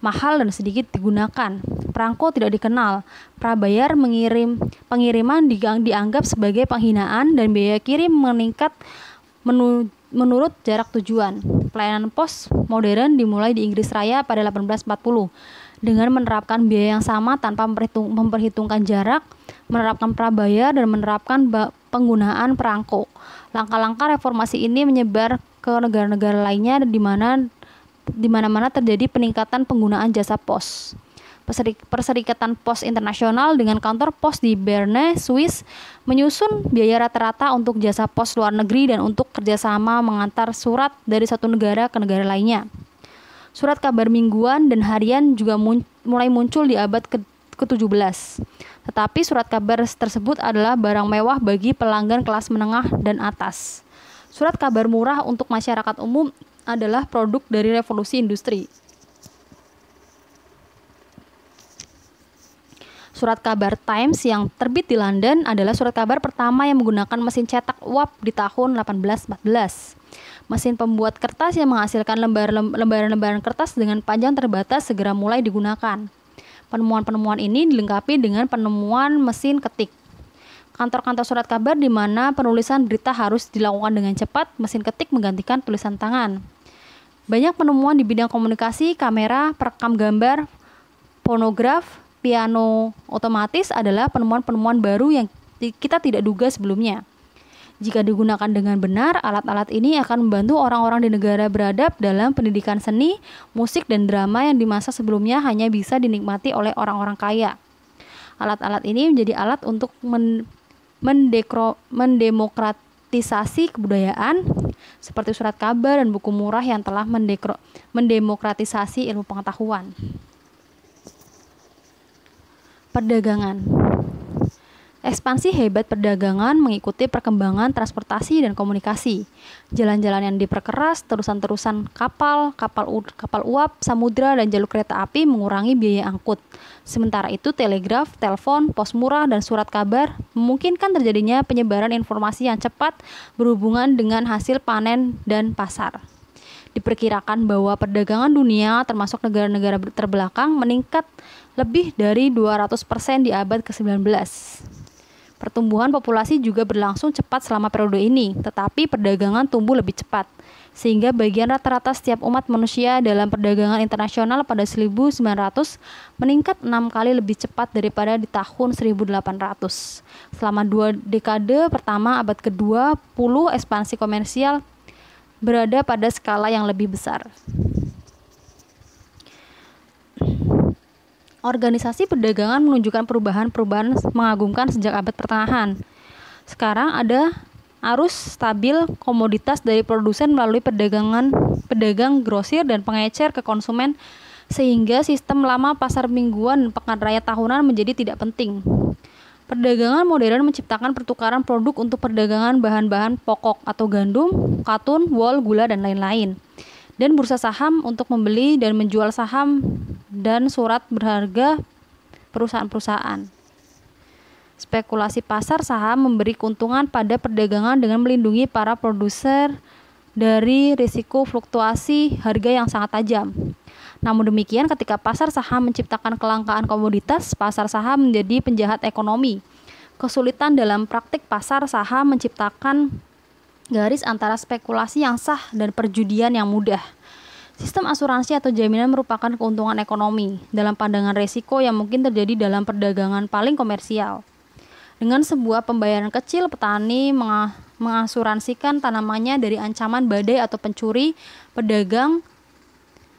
mahal dan sedikit digunakan. Perangko tidak dikenal, prabayar mengirim pengiriman dianggap sebagai penghinaan dan biaya kirim meningkat menuju menurut jarak tujuan. Pelayanan pos modern dimulai di Inggris Raya pada 1840 dengan menerapkan biaya yang sama tanpa memperhitungkan jarak, menerapkan prabayar dan menerapkan penggunaan perangko. Langkah-langkah reformasi ini menyebar ke negara-negara lainnya di mana di mana-mana terjadi peningkatan penggunaan jasa pos. Perserikatan Pos Internasional dengan kantor pos di Berne, Swiss, menyusun biaya rata-rata untuk jasa pos luar negeri dan untuk kerjasama mengantar surat dari satu negara ke negara lainnya. Surat kabar mingguan dan harian juga mun mulai muncul di abad ke ke-17. Tetapi surat kabar tersebut adalah barang mewah bagi pelanggan kelas menengah dan atas. Surat kabar murah untuk masyarakat umum adalah produk dari revolusi industri. Surat kabar Times yang terbit di London adalah surat kabar pertama yang menggunakan mesin cetak uap di tahun 1814. Mesin pembuat kertas yang menghasilkan lembaran-lembaran kertas dengan panjang terbatas segera mulai digunakan. Penemuan-penemuan ini dilengkapi dengan penemuan mesin ketik. Kantor-kantor surat kabar di mana penulisan berita harus dilakukan dengan cepat, mesin ketik menggantikan tulisan tangan. Banyak penemuan di bidang komunikasi, kamera, perekam gambar, fonograf, piano otomatis adalah penemuan-penemuan baru yang kita tidak duga sebelumnya. Jika digunakan dengan benar, alat-alat ini akan membantu orang-orang di negara beradab dalam pendidikan seni, musik, dan drama yang di masa sebelumnya hanya bisa dinikmati oleh orang-orang kaya. Alat-alat ini menjadi alat untuk men mendemokratisasi kebudayaan seperti surat kabar dan buku murah yang telah mendemokratisasi ilmu pengetahuan. Perdagangan Ekspansi hebat perdagangan mengikuti perkembangan transportasi dan komunikasi. Jalan-jalan yang diperkeras, terusan-terusan kapal, kapal, kapal uap, samudra, dan jalur kereta api mengurangi biaya angkut. Sementara itu, telegraf, telepon, pos murah, dan surat kabar memungkinkan terjadinya penyebaran informasi yang cepat berhubungan dengan hasil panen dan pasar. Diperkirakan bahwa perdagangan dunia, termasuk negara-negara terbelakang, meningkat lebih dari 200% di abad ke-19. Pertumbuhan populasi juga berlangsung cepat selama periode ini, tetapi perdagangan tumbuh lebih cepat, sehingga bagian rata-rata setiap umat manusia dalam perdagangan internasional pada 1900 meningkat enam kali lebih cepat daripada di tahun 1800. Selama dua dekade pertama abad ke-20, ekspansi komersial berada pada skala yang lebih besar organisasi perdagangan menunjukkan perubahan-perubahan mengagumkan sejak abad pertengahan. Sekarang ada arus stabil komoditas dari produsen melalui perdagangan pedagang grosir dan pengecer ke konsumen sehingga sistem lama pasar mingguan dan pekan raya tahunan menjadi tidak penting. Perdagangan modern menciptakan pertukaran produk untuk perdagangan bahan-bahan pokok atau gandum, katun, wol, gula, dan lain-lain dan bursa saham untuk membeli dan menjual saham dan surat berharga perusahaan-perusahaan. Spekulasi pasar saham memberi keuntungan pada perdagangan dengan melindungi para produser dari risiko fluktuasi harga yang sangat tajam. Namun demikian, ketika pasar saham menciptakan kelangkaan komoditas, pasar saham menjadi penjahat ekonomi. Kesulitan dalam praktik pasar saham menciptakan garis antara spekulasi yang sah dan perjudian yang mudah. Sistem asuransi atau jaminan merupakan keuntungan ekonomi dalam pandangan resiko yang mungkin terjadi dalam perdagangan paling komersial. Dengan sebuah pembayaran kecil, petani mengasuransikan tanamannya dari ancaman badai atau pencuri, pedagang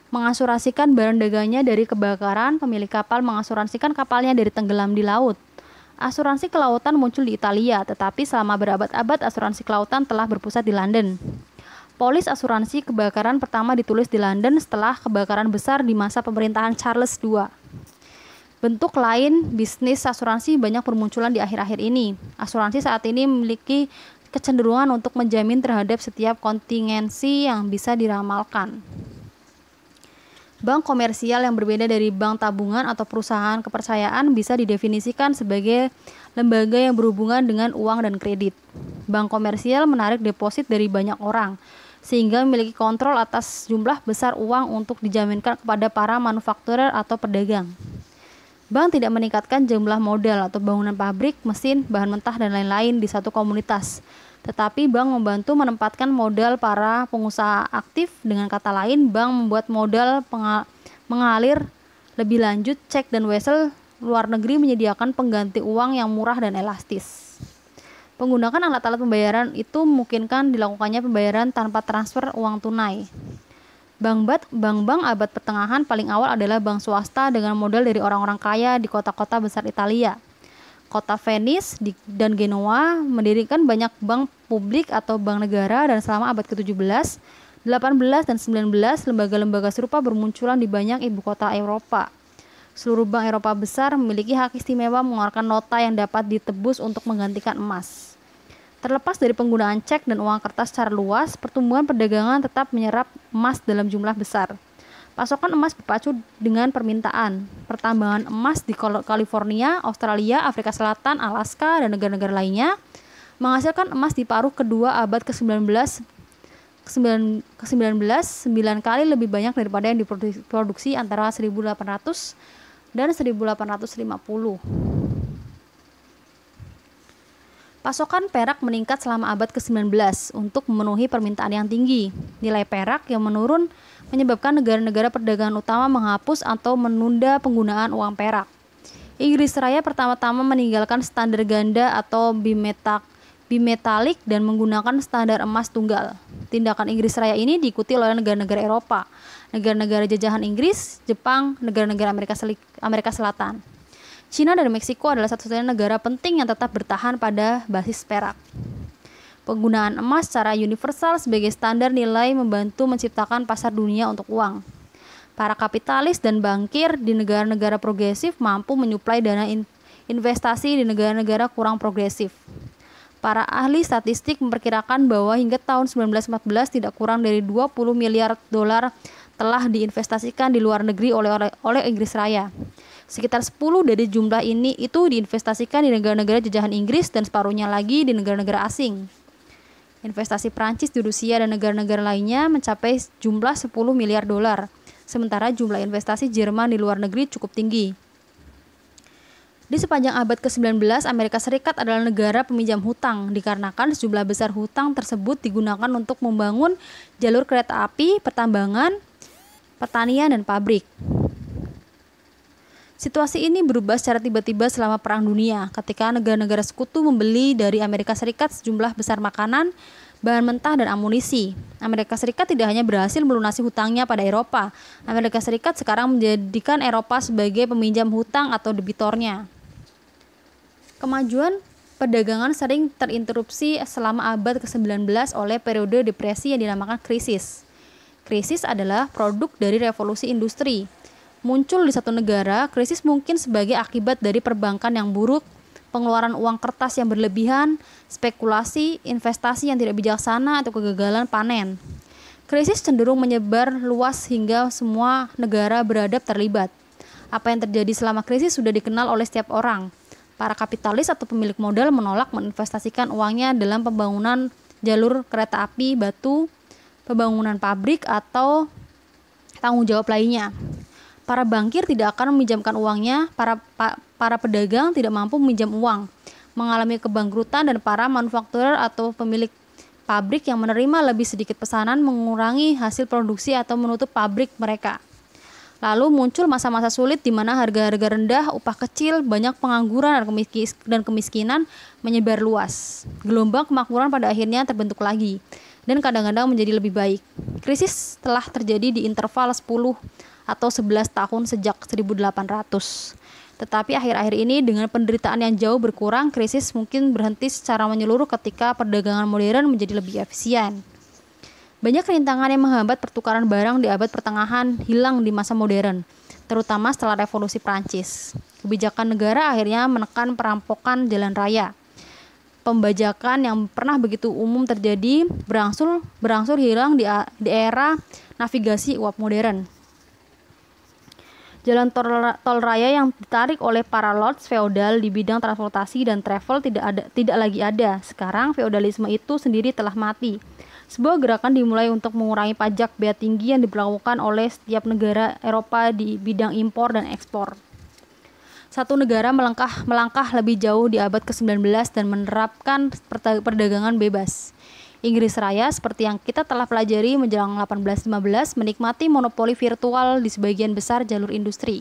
mengasuransikan barang dagangnya dari kebakaran, pemilik kapal mengasuransikan kapalnya dari tenggelam di laut. Asuransi kelautan muncul di Italia, tetapi selama berabad-abad asuransi kelautan telah berpusat di London. Polis asuransi kebakaran pertama ditulis di London setelah kebakaran besar di masa pemerintahan Charles II. Bentuk lain bisnis asuransi banyak bermunculan di akhir-akhir ini. Asuransi saat ini memiliki kecenderungan untuk menjamin terhadap setiap kontingensi yang bisa diramalkan. Bank komersial yang berbeda dari bank tabungan atau perusahaan kepercayaan bisa didefinisikan sebagai lembaga yang berhubungan dengan uang dan kredit. Bank komersial menarik deposit dari banyak orang sehingga memiliki kontrol atas jumlah besar uang untuk dijaminkan kepada para manufakturer atau pedagang. Bank tidak meningkatkan jumlah modal atau bangunan pabrik, mesin, bahan mentah, dan lain-lain di satu komunitas, tetapi bank membantu menempatkan modal para pengusaha aktif. Dengan kata lain, bank membuat modal mengalir lebih lanjut. Cek dan wesel luar negeri menyediakan pengganti uang yang murah dan elastis. Penggunaan alat-alat pembayaran itu memungkinkan dilakukannya pembayaran tanpa transfer uang tunai. Bank-bank bank -bank abad pertengahan paling awal adalah bank swasta dengan modal dari orang-orang kaya di kota-kota besar Italia kota Venice di, dan Genoa mendirikan banyak bank publik atau bank negara dan selama abad ke-17, 18 dan 19 lembaga-lembaga serupa bermunculan di banyak ibu kota Eropa. Seluruh bank Eropa besar memiliki hak istimewa mengeluarkan nota yang dapat ditebus untuk menggantikan emas. Terlepas dari penggunaan cek dan uang kertas secara luas, pertumbuhan perdagangan tetap menyerap emas dalam jumlah besar. Pasokan emas berpacu dengan permintaan. Pertambangan emas di California, Australia, Afrika Selatan, Alaska, dan negara-negara lainnya menghasilkan emas di paruh kedua abad ke-19 ke-19 9 kali lebih banyak daripada yang diproduksi antara 1800 dan 1850. Pasokan perak meningkat selama abad ke-19 untuk memenuhi permintaan yang tinggi. Nilai perak yang menurun menyebabkan negara-negara perdagangan utama menghapus atau menunda penggunaan uang perak. Inggris Raya pertama-tama meninggalkan standar ganda atau bimetak bimetalik dan menggunakan standar emas tunggal. Tindakan Inggris Raya ini diikuti oleh negara-negara Eropa, negara-negara jajahan Inggris, Jepang, negara-negara Amerika, Amerika Selatan. Cina dan Meksiko adalah satu-satunya negara penting yang tetap bertahan pada basis perak. Penggunaan emas secara universal sebagai standar nilai membantu menciptakan pasar dunia untuk uang. Para kapitalis dan bankir di negara-negara progresif mampu menyuplai dana in investasi di negara-negara kurang progresif. Para ahli statistik memperkirakan bahwa hingga tahun 1914 tidak kurang dari 20 miliar dolar telah diinvestasikan di luar negeri oleh oleh, oleh Inggris Raya. Sekitar 10 dari jumlah ini itu diinvestasikan di negara-negara jajahan Inggris dan separuhnya lagi di negara-negara asing. Investasi Prancis di Rusia dan negara-negara lainnya mencapai jumlah 10 miliar dolar, sementara jumlah investasi Jerman di luar negeri cukup tinggi. Di sepanjang abad ke-19, Amerika Serikat adalah negara peminjam hutang, dikarenakan sejumlah besar hutang tersebut digunakan untuk membangun jalur kereta api, pertambangan, pertanian, dan pabrik. Situasi ini berubah secara tiba-tiba selama Perang Dunia, ketika negara-negara sekutu membeli dari Amerika Serikat sejumlah besar makanan, bahan mentah, dan amunisi. Amerika Serikat tidak hanya berhasil melunasi hutangnya pada Eropa, Amerika Serikat sekarang menjadikan Eropa sebagai peminjam hutang atau debitornya. Kemajuan perdagangan sering terinterupsi selama abad ke-19 oleh periode depresi yang dinamakan krisis. Krisis adalah produk dari revolusi industri, muncul di satu negara, krisis mungkin sebagai akibat dari perbankan yang buruk, pengeluaran uang kertas yang berlebihan, spekulasi, investasi yang tidak bijaksana atau kegagalan panen. Krisis cenderung menyebar luas hingga semua negara beradab terlibat. Apa yang terjadi selama krisis sudah dikenal oleh setiap orang. Para kapitalis atau pemilik modal menolak menginvestasikan uangnya dalam pembangunan jalur kereta api, batu, pembangunan pabrik, atau tanggung jawab lainnya. Para bankir tidak akan meminjamkan uangnya, para pa, para pedagang tidak mampu meminjam uang, mengalami kebangkrutan dan para manufakturer atau pemilik pabrik yang menerima lebih sedikit pesanan mengurangi hasil produksi atau menutup pabrik mereka. Lalu muncul masa-masa sulit di mana harga-harga rendah, upah kecil, banyak pengangguran dan kemiskinan menyebar luas. Gelombang kemakmuran pada akhirnya terbentuk lagi dan kadang-kadang menjadi lebih baik. Krisis telah terjadi di interval 10 atau 11 tahun sejak 1800. Tetapi akhir-akhir ini dengan penderitaan yang jauh berkurang, krisis mungkin berhenti secara menyeluruh ketika perdagangan modern menjadi lebih efisien. Banyak rintangan yang menghambat pertukaran barang di abad pertengahan hilang di masa modern, terutama setelah revolusi Prancis. Kebijakan negara akhirnya menekan perampokan jalan raya. Pembajakan yang pernah begitu umum terjadi berangsur berangsur hilang di, di era navigasi uap modern. Jalan tol, tol raya yang ditarik oleh para lords feodal di bidang transportasi dan travel tidak ada tidak lagi ada. Sekarang feodalisme itu sendiri telah mati. Sebuah gerakan dimulai untuk mengurangi pajak bea tinggi yang diberlakukan oleh setiap negara Eropa di bidang impor dan ekspor. Satu negara melangkah melangkah lebih jauh di abad ke-19 dan menerapkan perdagangan bebas. Inggris Raya seperti yang kita telah pelajari menjelang 1815 menikmati monopoli virtual di sebagian besar jalur industri.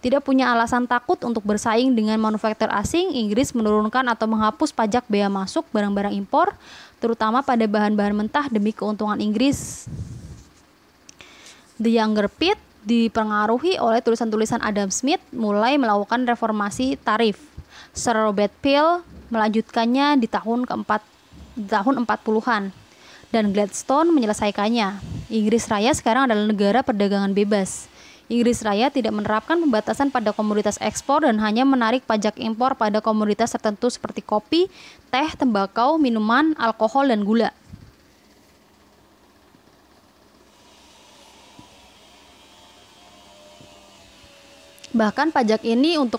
Tidak punya alasan takut untuk bersaing dengan manufaktur asing, Inggris menurunkan atau menghapus pajak bea masuk barang-barang impor, terutama pada bahan-bahan mentah demi keuntungan Inggris. The Younger Pitt dipengaruhi oleh tulisan-tulisan Adam Smith mulai melakukan reformasi tarif. Sir Robert Peel melanjutkannya di tahun keempat tahun 40-an dan Gladstone menyelesaikannya. Inggris Raya sekarang adalah negara perdagangan bebas. Inggris Raya tidak menerapkan pembatasan pada komoditas ekspor dan hanya menarik pajak impor pada komoditas tertentu seperti kopi, teh, tembakau, minuman, alkohol, dan gula. Bahkan pajak ini untuk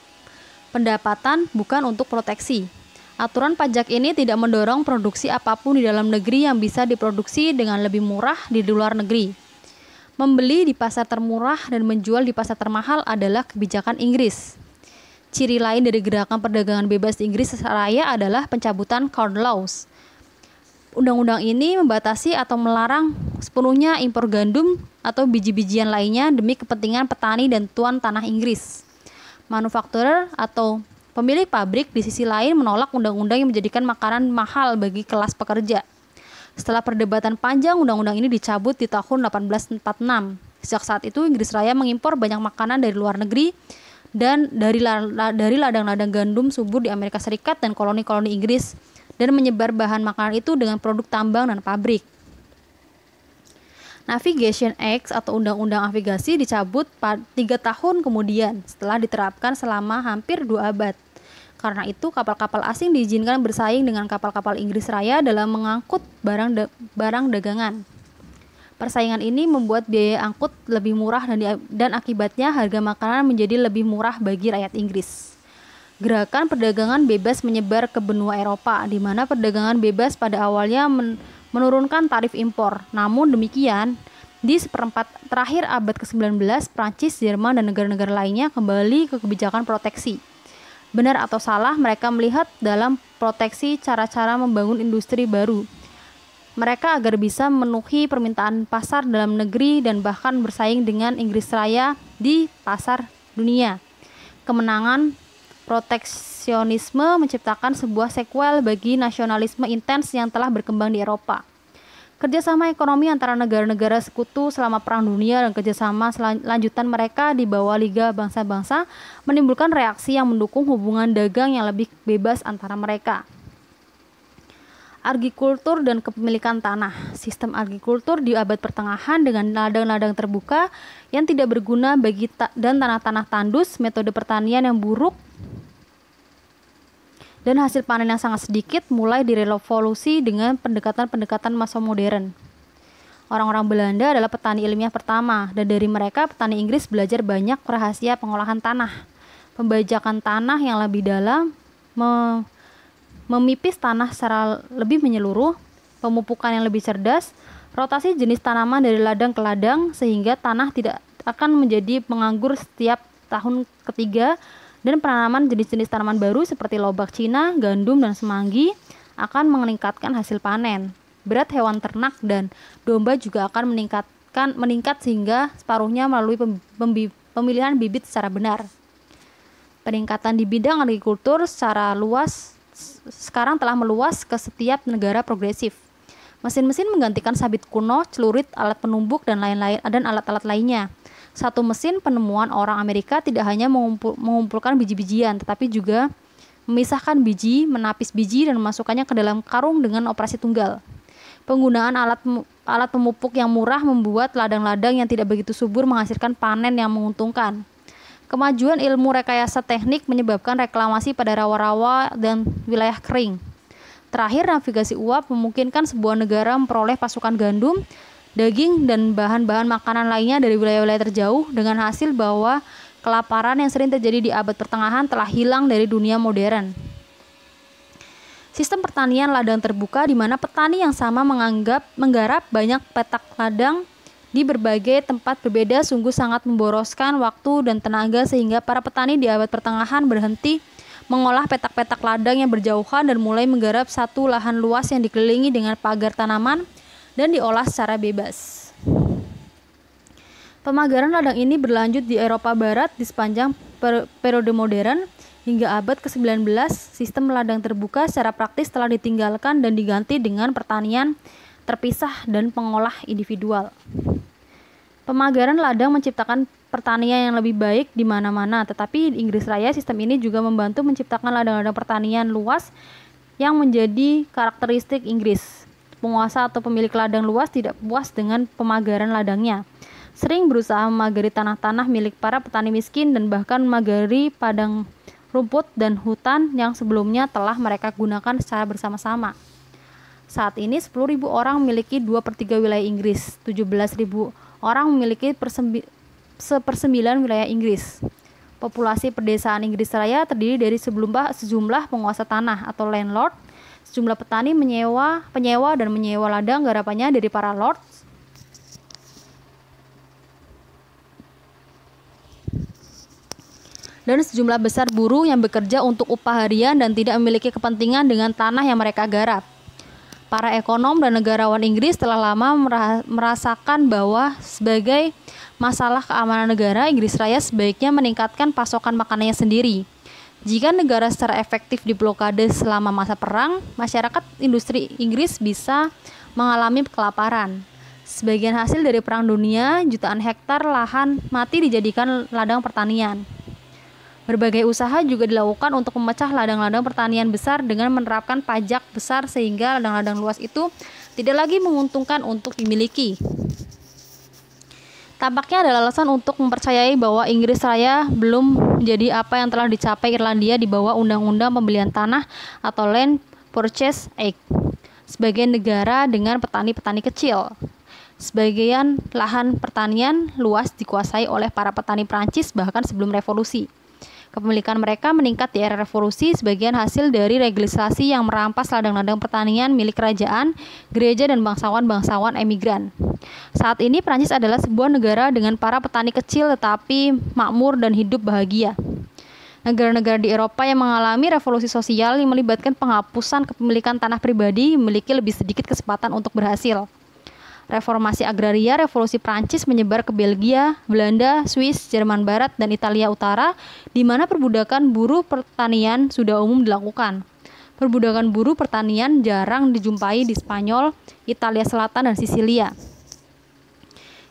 pendapatan bukan untuk proteksi. Aturan pajak ini tidak mendorong produksi apapun di dalam negeri yang bisa diproduksi dengan lebih murah di luar negeri. Membeli di pasar termurah dan menjual di pasar termahal adalah kebijakan Inggris. Ciri lain dari gerakan perdagangan bebas di Inggris raya adalah pencabutan Corn Laws. Undang-undang ini membatasi atau melarang sepenuhnya impor gandum atau biji-bijian lainnya demi kepentingan petani dan tuan tanah Inggris manufakturer atau Pemilik pabrik di sisi lain menolak undang-undang yang menjadikan makanan mahal bagi kelas pekerja. Setelah perdebatan panjang, undang-undang ini dicabut di tahun 1846. Sejak saat itu, Inggris Raya mengimpor banyak makanan dari luar negeri dan dari ladang-ladang gandum subur di Amerika Serikat dan koloni-koloni Inggris dan menyebar bahan makanan itu dengan produk tambang dan pabrik. Navigation Act atau Undang-Undang Navigasi dicabut tiga tahun kemudian setelah diterapkan selama hampir dua abad. Karena itu, kapal-kapal asing diizinkan bersaing dengan kapal-kapal Inggris Raya dalam mengangkut barang de- barang dagangan. Persaingan ini membuat biaya angkut lebih murah dan, dan akibatnya harga makanan menjadi lebih murah bagi rakyat Inggris. Gerakan perdagangan bebas menyebar ke benua Eropa, di mana perdagangan bebas pada awalnya men menurunkan tarif impor. Namun demikian, di seperempat terakhir abad ke-19, Prancis, Jerman, dan negara-negara lainnya kembali ke kebijakan proteksi benar atau salah mereka melihat dalam proteksi cara-cara membangun industri baru. Mereka agar bisa memenuhi permintaan pasar dalam negeri dan bahkan bersaing dengan Inggris Raya di pasar dunia. Kemenangan proteksionisme menciptakan sebuah sequel bagi nasionalisme intens yang telah berkembang di Eropa. Kerjasama ekonomi antara negara-negara sekutu selama Perang Dunia dan kerjasama lanjutan mereka di bawah Liga Bangsa-Bangsa menimbulkan reaksi yang mendukung hubungan dagang yang lebih bebas antara mereka. Agrikultur dan kepemilikan tanah. Sistem agrikultur di abad pertengahan dengan ladang-ladang terbuka yang tidak berguna bagi ta dan tanah-tanah tandus, metode pertanian yang buruk, dan hasil panen yang sangat sedikit mulai direvolusi dengan pendekatan-pendekatan masa modern. Orang-orang Belanda adalah petani ilmiah pertama, dan dari mereka petani Inggris belajar banyak rahasia pengolahan tanah, pembajakan tanah yang lebih dalam, memipis tanah secara lebih menyeluruh, pemupukan yang lebih cerdas, rotasi jenis tanaman dari ladang ke ladang sehingga tanah tidak akan menjadi penganggur setiap tahun ketiga dan penanaman jenis-jenis tanaman baru seperti lobak Cina, gandum, dan semanggi akan meningkatkan hasil panen. Berat hewan ternak dan domba juga akan meningkatkan meningkat sehingga separuhnya melalui pemilihan bibit secara benar. Peningkatan di bidang agrikultur secara luas sekarang telah meluas ke setiap negara progresif. Mesin-mesin menggantikan sabit kuno, celurit, alat penumbuk dan lain-lain dan alat-alat lainnya satu mesin penemuan orang Amerika tidak hanya mengumpul, mengumpulkan biji-bijian, tetapi juga memisahkan biji, menapis biji, dan memasukkannya ke dalam karung dengan operasi tunggal. Penggunaan alat alat pemupuk yang murah membuat ladang-ladang yang tidak begitu subur menghasilkan panen yang menguntungkan. Kemajuan ilmu rekayasa teknik menyebabkan reklamasi pada rawa-rawa dan wilayah kering. Terakhir, navigasi uap memungkinkan sebuah negara memperoleh pasukan gandum daging dan bahan-bahan makanan lainnya dari wilayah-wilayah terjauh dengan hasil bahwa kelaparan yang sering terjadi di abad pertengahan telah hilang dari dunia modern. Sistem pertanian ladang terbuka di mana petani yang sama menganggap menggarap banyak petak ladang di berbagai tempat berbeda sungguh sangat memboroskan waktu dan tenaga sehingga para petani di abad pertengahan berhenti mengolah petak-petak ladang yang berjauhan dan mulai menggarap satu lahan luas yang dikelilingi dengan pagar tanaman dan diolah secara bebas. Pemagaran ladang ini berlanjut di Eropa Barat di sepanjang per periode modern hingga abad ke-19. Sistem ladang terbuka secara praktis telah ditinggalkan dan diganti dengan pertanian terpisah dan pengolah individual. Pemagaran ladang menciptakan pertanian yang lebih baik di mana-mana, tetapi di Inggris Raya sistem ini juga membantu menciptakan ladang-ladang pertanian luas yang menjadi karakteristik Inggris penguasa atau pemilik ladang luas tidak puas dengan pemagaran ladangnya. Sering berusaha memagari tanah-tanah milik para petani miskin dan bahkan memagari padang rumput dan hutan yang sebelumnya telah mereka gunakan secara bersama-sama. Saat ini 10.000 orang memiliki 2 per 3 wilayah Inggris, 17.000 orang memiliki sepersembilan wilayah Inggris. Populasi pedesaan Inggris Raya terdiri dari sejumlah penguasa tanah atau landlord, Sejumlah petani menyewa, penyewa dan menyewa ladang garapannya dari para lord dan sejumlah besar buruh yang bekerja untuk upah harian dan tidak memiliki kepentingan dengan tanah yang mereka garap. Para ekonom dan negarawan Inggris telah lama merasakan bahwa sebagai masalah keamanan negara, Inggris Raya sebaiknya meningkatkan pasokan makanannya sendiri. Jika negara secara efektif diblokade selama masa perang, masyarakat industri Inggris bisa mengalami kelaparan. Sebagian hasil dari Perang Dunia, jutaan hektar lahan mati dijadikan ladang pertanian. Berbagai usaha juga dilakukan untuk memecah ladang-ladang pertanian besar dengan menerapkan pajak besar sehingga ladang-ladang luas itu tidak lagi menguntungkan untuk dimiliki. Tampaknya ada alasan untuk mempercayai bahwa Inggris Raya belum menjadi apa yang telah dicapai Irlandia di bawah Undang-Undang Pembelian Tanah atau Land Purchase Act sebagai negara dengan petani-petani kecil. Sebagian lahan pertanian luas dikuasai oleh para petani Prancis bahkan sebelum revolusi. Kepemilikan mereka meningkat di era revolusi sebagian hasil dari legislasi yang merampas ladang-ladang pertanian milik kerajaan, gereja, dan bangsawan-bangsawan emigran. Saat ini Prancis adalah sebuah negara dengan para petani kecil tetapi makmur dan hidup bahagia negara-negara di Eropa yang mengalami revolusi sosial yang melibatkan penghapusan kepemilikan tanah pribadi memiliki lebih sedikit kesempatan untuk berhasil reformasi agraria, revolusi Prancis menyebar ke Belgia, Belanda, Swiss, Jerman Barat, dan Italia Utara, di mana perbudakan buruh pertanian sudah umum dilakukan. Perbudakan buruh pertanian jarang dijumpai di Spanyol, Italia Selatan, dan Sisilia.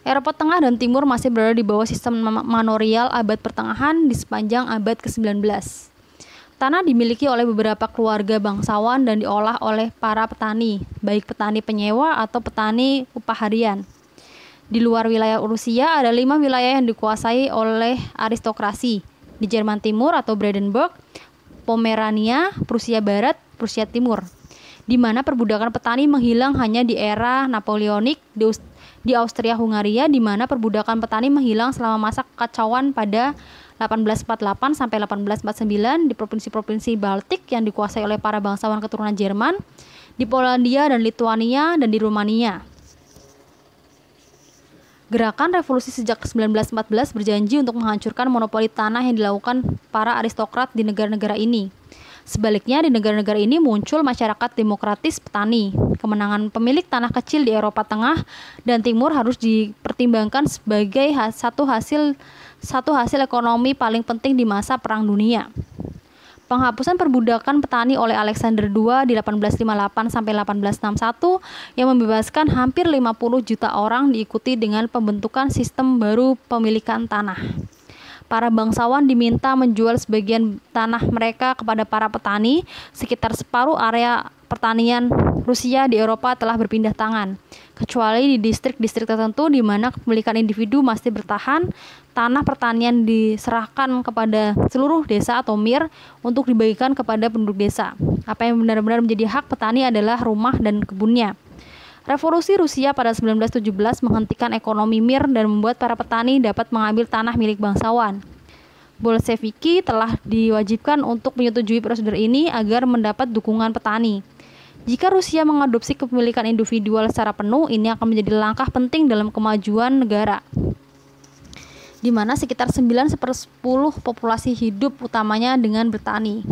Eropa Tengah dan Timur masih berada di bawah sistem manorial abad pertengahan di sepanjang abad ke-19. Tanah dimiliki oleh beberapa keluarga bangsawan dan diolah oleh para petani, baik petani penyewa atau petani upah harian. Di luar wilayah Rusia ada lima wilayah yang dikuasai oleh aristokrasi. Di Jerman Timur atau Brandenburg, Pomerania, Prusia Barat, Prusia Timur. Di mana perbudakan petani menghilang hanya di era Napoleonik di, di Austria-Hungaria di mana perbudakan petani menghilang selama masa kekacauan pada 1848 sampai 1849 di provinsi-provinsi Baltik yang dikuasai oleh para bangsawan keturunan Jerman, di Polandia dan Lituania dan di Rumania. Gerakan revolusi sejak 1914 berjanji untuk menghancurkan monopoli tanah yang dilakukan para aristokrat di negara-negara ini. Sebaliknya, di negara-negara ini muncul masyarakat demokratis petani. Kemenangan pemilik tanah kecil di Eropa Tengah dan Timur harus dipertimbangkan sebagai satu hasil satu hasil ekonomi paling penting di masa Perang Dunia. Penghapusan perbudakan petani oleh Alexander II di 1858 1861 yang membebaskan hampir 50 juta orang diikuti dengan pembentukan sistem baru pemilikan tanah. Para bangsawan diminta menjual sebagian tanah mereka kepada para petani, sekitar separuh area pertanian Rusia di Eropa telah berpindah tangan, kecuali di distrik-distrik tertentu di mana kepemilikan individu masih bertahan, tanah pertanian diserahkan kepada seluruh desa atau MIR untuk dibagikan kepada penduduk desa. Apa yang benar-benar menjadi hak petani adalah rumah dan kebunnya. Revolusi Rusia pada 1917 menghentikan ekonomi Mir dan membuat para petani dapat mengambil tanah milik bangsawan. Bolsheviki telah diwajibkan untuk menyetujui prosedur ini agar mendapat dukungan petani. Jika Rusia mengadopsi kepemilikan individual secara penuh, ini akan menjadi langkah penting dalam kemajuan negara di mana sekitar 9 10 populasi hidup utamanya dengan bertani.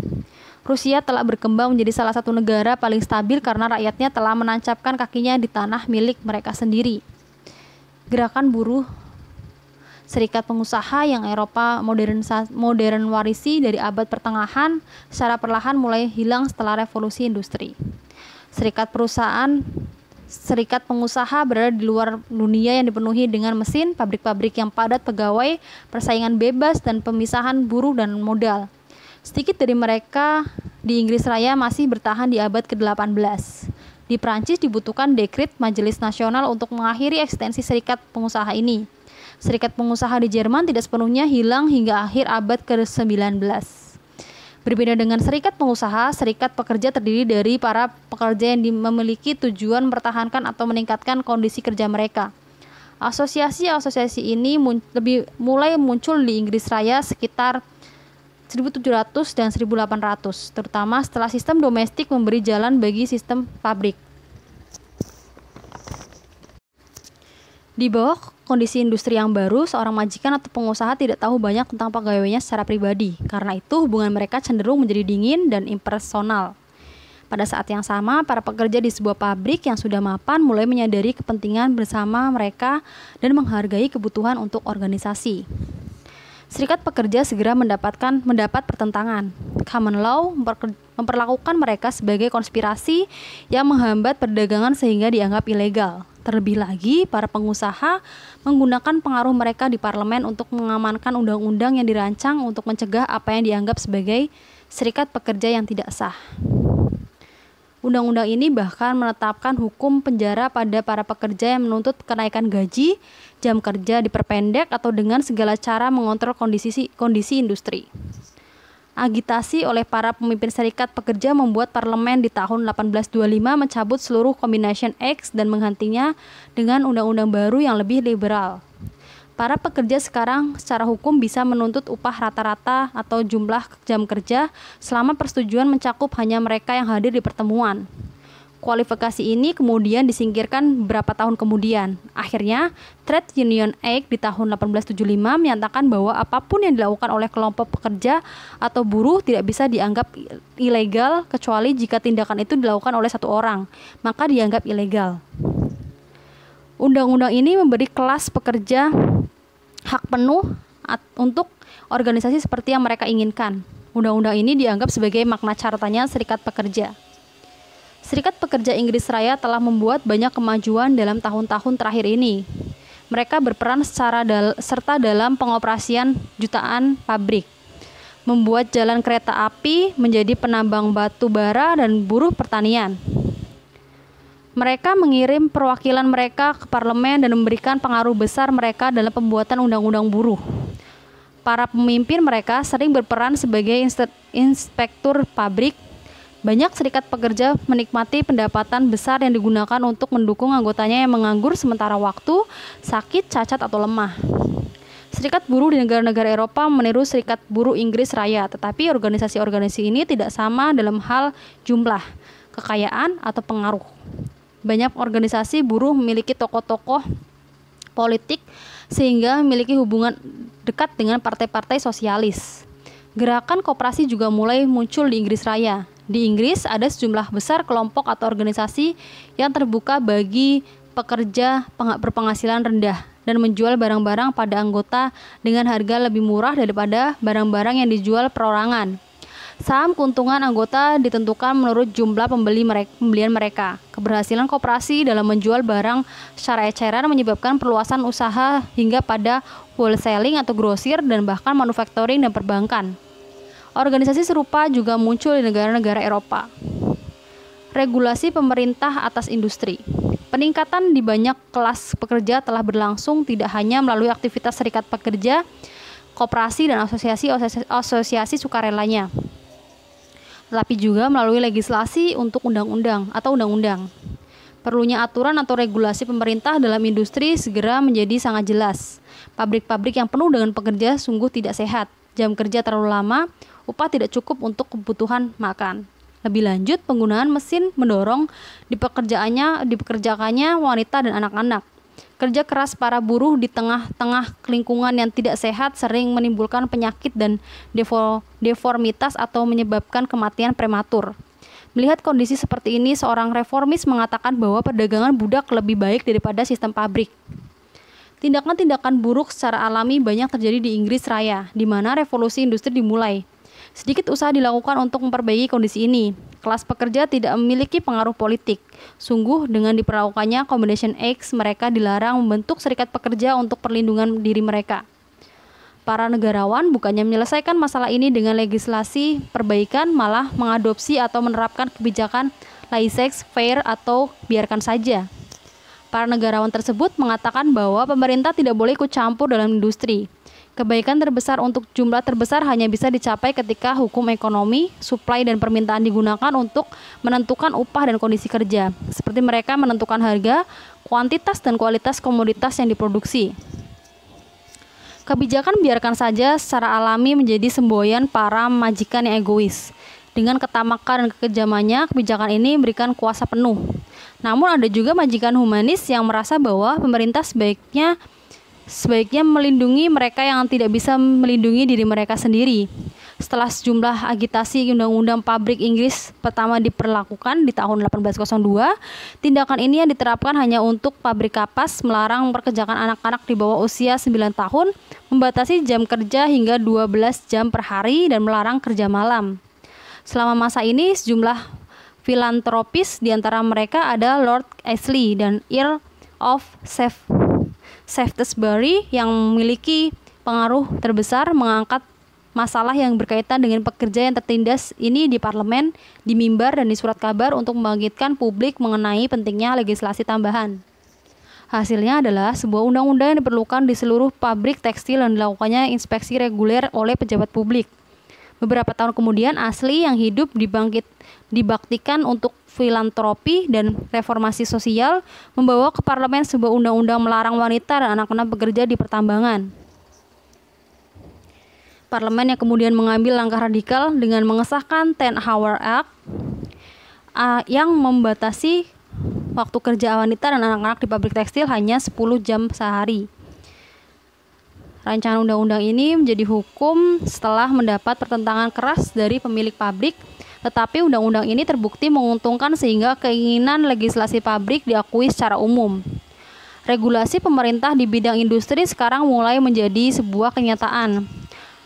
Rusia telah berkembang menjadi salah satu negara paling stabil karena rakyatnya telah menancapkan kakinya di tanah milik mereka sendiri. Gerakan buruh serikat pengusaha yang Eropa modern modern warisi dari abad pertengahan secara perlahan mulai hilang setelah revolusi industri. Serikat perusahaan serikat pengusaha berada di luar dunia yang dipenuhi dengan mesin, pabrik-pabrik yang padat pegawai, persaingan bebas, dan pemisahan buruh dan modal. Sedikit dari mereka di Inggris Raya masih bertahan di abad ke-18. Di Prancis dibutuhkan dekrit Majelis Nasional untuk mengakhiri ekstensi serikat pengusaha ini. Serikat pengusaha di Jerman tidak sepenuhnya hilang hingga akhir abad ke-19. Berbeda dengan serikat pengusaha, serikat pekerja terdiri dari para pekerja yang memiliki tujuan mempertahankan atau meningkatkan kondisi kerja mereka. Asosiasi-asosiasi ini mun lebih mulai muncul di Inggris Raya sekitar 1700 dan 1800, terutama setelah sistem domestik memberi jalan bagi sistem pabrik. Di bawah kondisi industri yang baru, seorang majikan atau pengusaha tidak tahu banyak tentang pegawainya secara pribadi. Karena itu, hubungan mereka cenderung menjadi dingin dan impersonal. Pada saat yang sama, para pekerja di sebuah pabrik yang sudah mapan mulai menyadari kepentingan bersama mereka dan menghargai kebutuhan untuk organisasi. Serikat pekerja segera mendapatkan mendapat pertentangan. Common law memperlakukan mereka sebagai konspirasi yang menghambat perdagangan sehingga dianggap ilegal. Terlebih lagi, para pengusaha menggunakan pengaruh mereka di parlemen untuk mengamankan undang-undang yang dirancang untuk mencegah apa yang dianggap sebagai serikat pekerja yang tidak sah. Undang-undang ini bahkan menetapkan hukum penjara pada para pekerja yang menuntut kenaikan gaji, jam kerja diperpendek atau dengan segala cara mengontrol kondisi kondisi industri. Agitasi oleh para pemimpin serikat pekerja membuat parlemen di tahun 1825 mencabut seluruh Combination X dan menghentinya dengan undang-undang baru yang lebih liberal. Para pekerja sekarang secara hukum bisa menuntut upah rata-rata atau jumlah jam kerja selama persetujuan mencakup hanya mereka yang hadir di pertemuan kualifikasi ini kemudian disingkirkan berapa tahun kemudian. Akhirnya, Trade Union Act di tahun 1875 menyatakan bahwa apapun yang dilakukan oleh kelompok pekerja atau buruh tidak bisa dianggap ilegal kecuali jika tindakan itu dilakukan oleh satu orang, maka dianggap ilegal. Undang-undang ini memberi kelas pekerja hak penuh untuk organisasi seperti yang mereka inginkan. Undang-undang ini dianggap sebagai makna cartanya Serikat Pekerja. Serikat Pekerja Inggris Raya telah membuat banyak kemajuan dalam tahun-tahun terakhir ini. Mereka berperan secara dal serta dalam pengoperasian jutaan pabrik, membuat jalan kereta api menjadi penambang batu bara dan buruh pertanian. Mereka mengirim perwakilan mereka ke parlemen dan memberikan pengaruh besar mereka dalam pembuatan undang-undang buruh. Para pemimpin mereka sering berperan sebagai inspektur pabrik banyak serikat pekerja menikmati pendapatan besar yang digunakan untuk mendukung anggotanya yang menganggur sementara waktu, sakit, cacat, atau lemah. Serikat buruh di negara-negara Eropa meniru serikat buruh Inggris Raya, tetapi organisasi-organisasi ini tidak sama dalam hal jumlah, kekayaan, atau pengaruh. Banyak organisasi buruh memiliki tokoh-tokoh politik sehingga memiliki hubungan dekat dengan partai-partai sosialis. Gerakan koperasi juga mulai muncul di Inggris Raya, di Inggris ada sejumlah besar kelompok atau organisasi yang terbuka bagi pekerja berpenghasilan rendah dan menjual barang-barang pada anggota dengan harga lebih murah daripada barang-barang yang dijual perorangan. Saham keuntungan anggota ditentukan menurut jumlah pembeli mereka, pembelian mereka. Keberhasilan koperasi dalam menjual barang secara eceran menyebabkan perluasan usaha hingga pada wholesaling atau grosir dan bahkan manufacturing dan perbankan. Organisasi serupa juga muncul di negara-negara Eropa. Regulasi pemerintah atas industri. Peningkatan di banyak kelas pekerja telah berlangsung tidak hanya melalui aktivitas serikat pekerja, koperasi dan asosiasi-asosiasi asosiasi sukarelanya, tetapi juga melalui legislasi untuk undang-undang atau undang-undang. Perlunya aturan atau regulasi pemerintah dalam industri segera menjadi sangat jelas. Pabrik-pabrik yang penuh dengan pekerja sungguh tidak sehat. Jam kerja terlalu lama, upah tidak cukup untuk kebutuhan makan. Lebih lanjut, penggunaan mesin mendorong di pekerjaannya, di pekerjaannya wanita dan anak-anak. Kerja keras para buruh di tengah-tengah lingkungan yang tidak sehat sering menimbulkan penyakit dan deformitas atau menyebabkan kematian prematur. Melihat kondisi seperti ini, seorang reformis mengatakan bahwa perdagangan budak lebih baik daripada sistem pabrik. Tindakan-tindakan buruk secara alami banyak terjadi di Inggris Raya, di mana revolusi industri dimulai. Sedikit usaha dilakukan untuk memperbaiki kondisi ini. Kelas pekerja tidak memiliki pengaruh politik. Sungguh dengan diperlakukannya Combination X, mereka dilarang membentuk serikat pekerja untuk perlindungan diri mereka. Para negarawan bukannya menyelesaikan masalah ini dengan legislasi perbaikan, malah mengadopsi atau menerapkan kebijakan laissez fair atau biarkan saja. Para negarawan tersebut mengatakan bahwa pemerintah tidak boleh ikut campur dalam industri. Kebaikan terbesar untuk jumlah terbesar hanya bisa dicapai ketika hukum ekonomi, supply dan permintaan digunakan untuk menentukan upah dan kondisi kerja, seperti mereka menentukan harga, kuantitas dan kualitas komoditas yang diproduksi. Kebijakan biarkan saja secara alami menjadi semboyan para majikan yang egois. Dengan ketamakan dan kekejamannya, kebijakan ini memberikan kuasa penuh. Namun ada juga majikan humanis yang merasa bahwa pemerintah sebaiknya sebaiknya melindungi mereka yang tidak bisa melindungi diri mereka sendiri. Setelah sejumlah agitasi undang-undang pabrik Inggris pertama diperlakukan di tahun 1802, tindakan ini yang diterapkan hanya untuk pabrik kapas melarang pekerjaan anak-anak di bawah usia 9 tahun, membatasi jam kerja hingga 12 jam per hari dan melarang kerja malam. Selama masa ini sejumlah filantropis di antara mereka ada Lord Ashley dan Earl of Sef Shaftesbury yang memiliki pengaruh terbesar mengangkat masalah yang berkaitan dengan pekerja yang tertindas ini di parlemen, di mimbar, dan di surat kabar untuk membangkitkan publik mengenai pentingnya legislasi tambahan. Hasilnya adalah sebuah undang-undang yang diperlukan di seluruh pabrik tekstil dan dilakukannya inspeksi reguler oleh pejabat publik. Beberapa tahun kemudian, Asli yang hidup dibangkit dibaktikan untuk filantropi dan reformasi sosial membawa ke parlemen sebuah undang-undang melarang wanita dan anak-anak bekerja di pertambangan. Parlemen yang kemudian mengambil langkah radikal dengan mengesahkan Ten Hour Act uh, yang membatasi waktu kerja wanita dan anak-anak di pabrik tekstil hanya 10 jam sehari. Rancangan undang-undang ini menjadi hukum setelah mendapat pertentangan keras dari pemilik pabrik tetapi undang-undang ini terbukti menguntungkan sehingga keinginan legislasi pabrik diakui secara umum. Regulasi pemerintah di bidang industri sekarang mulai menjadi sebuah kenyataan.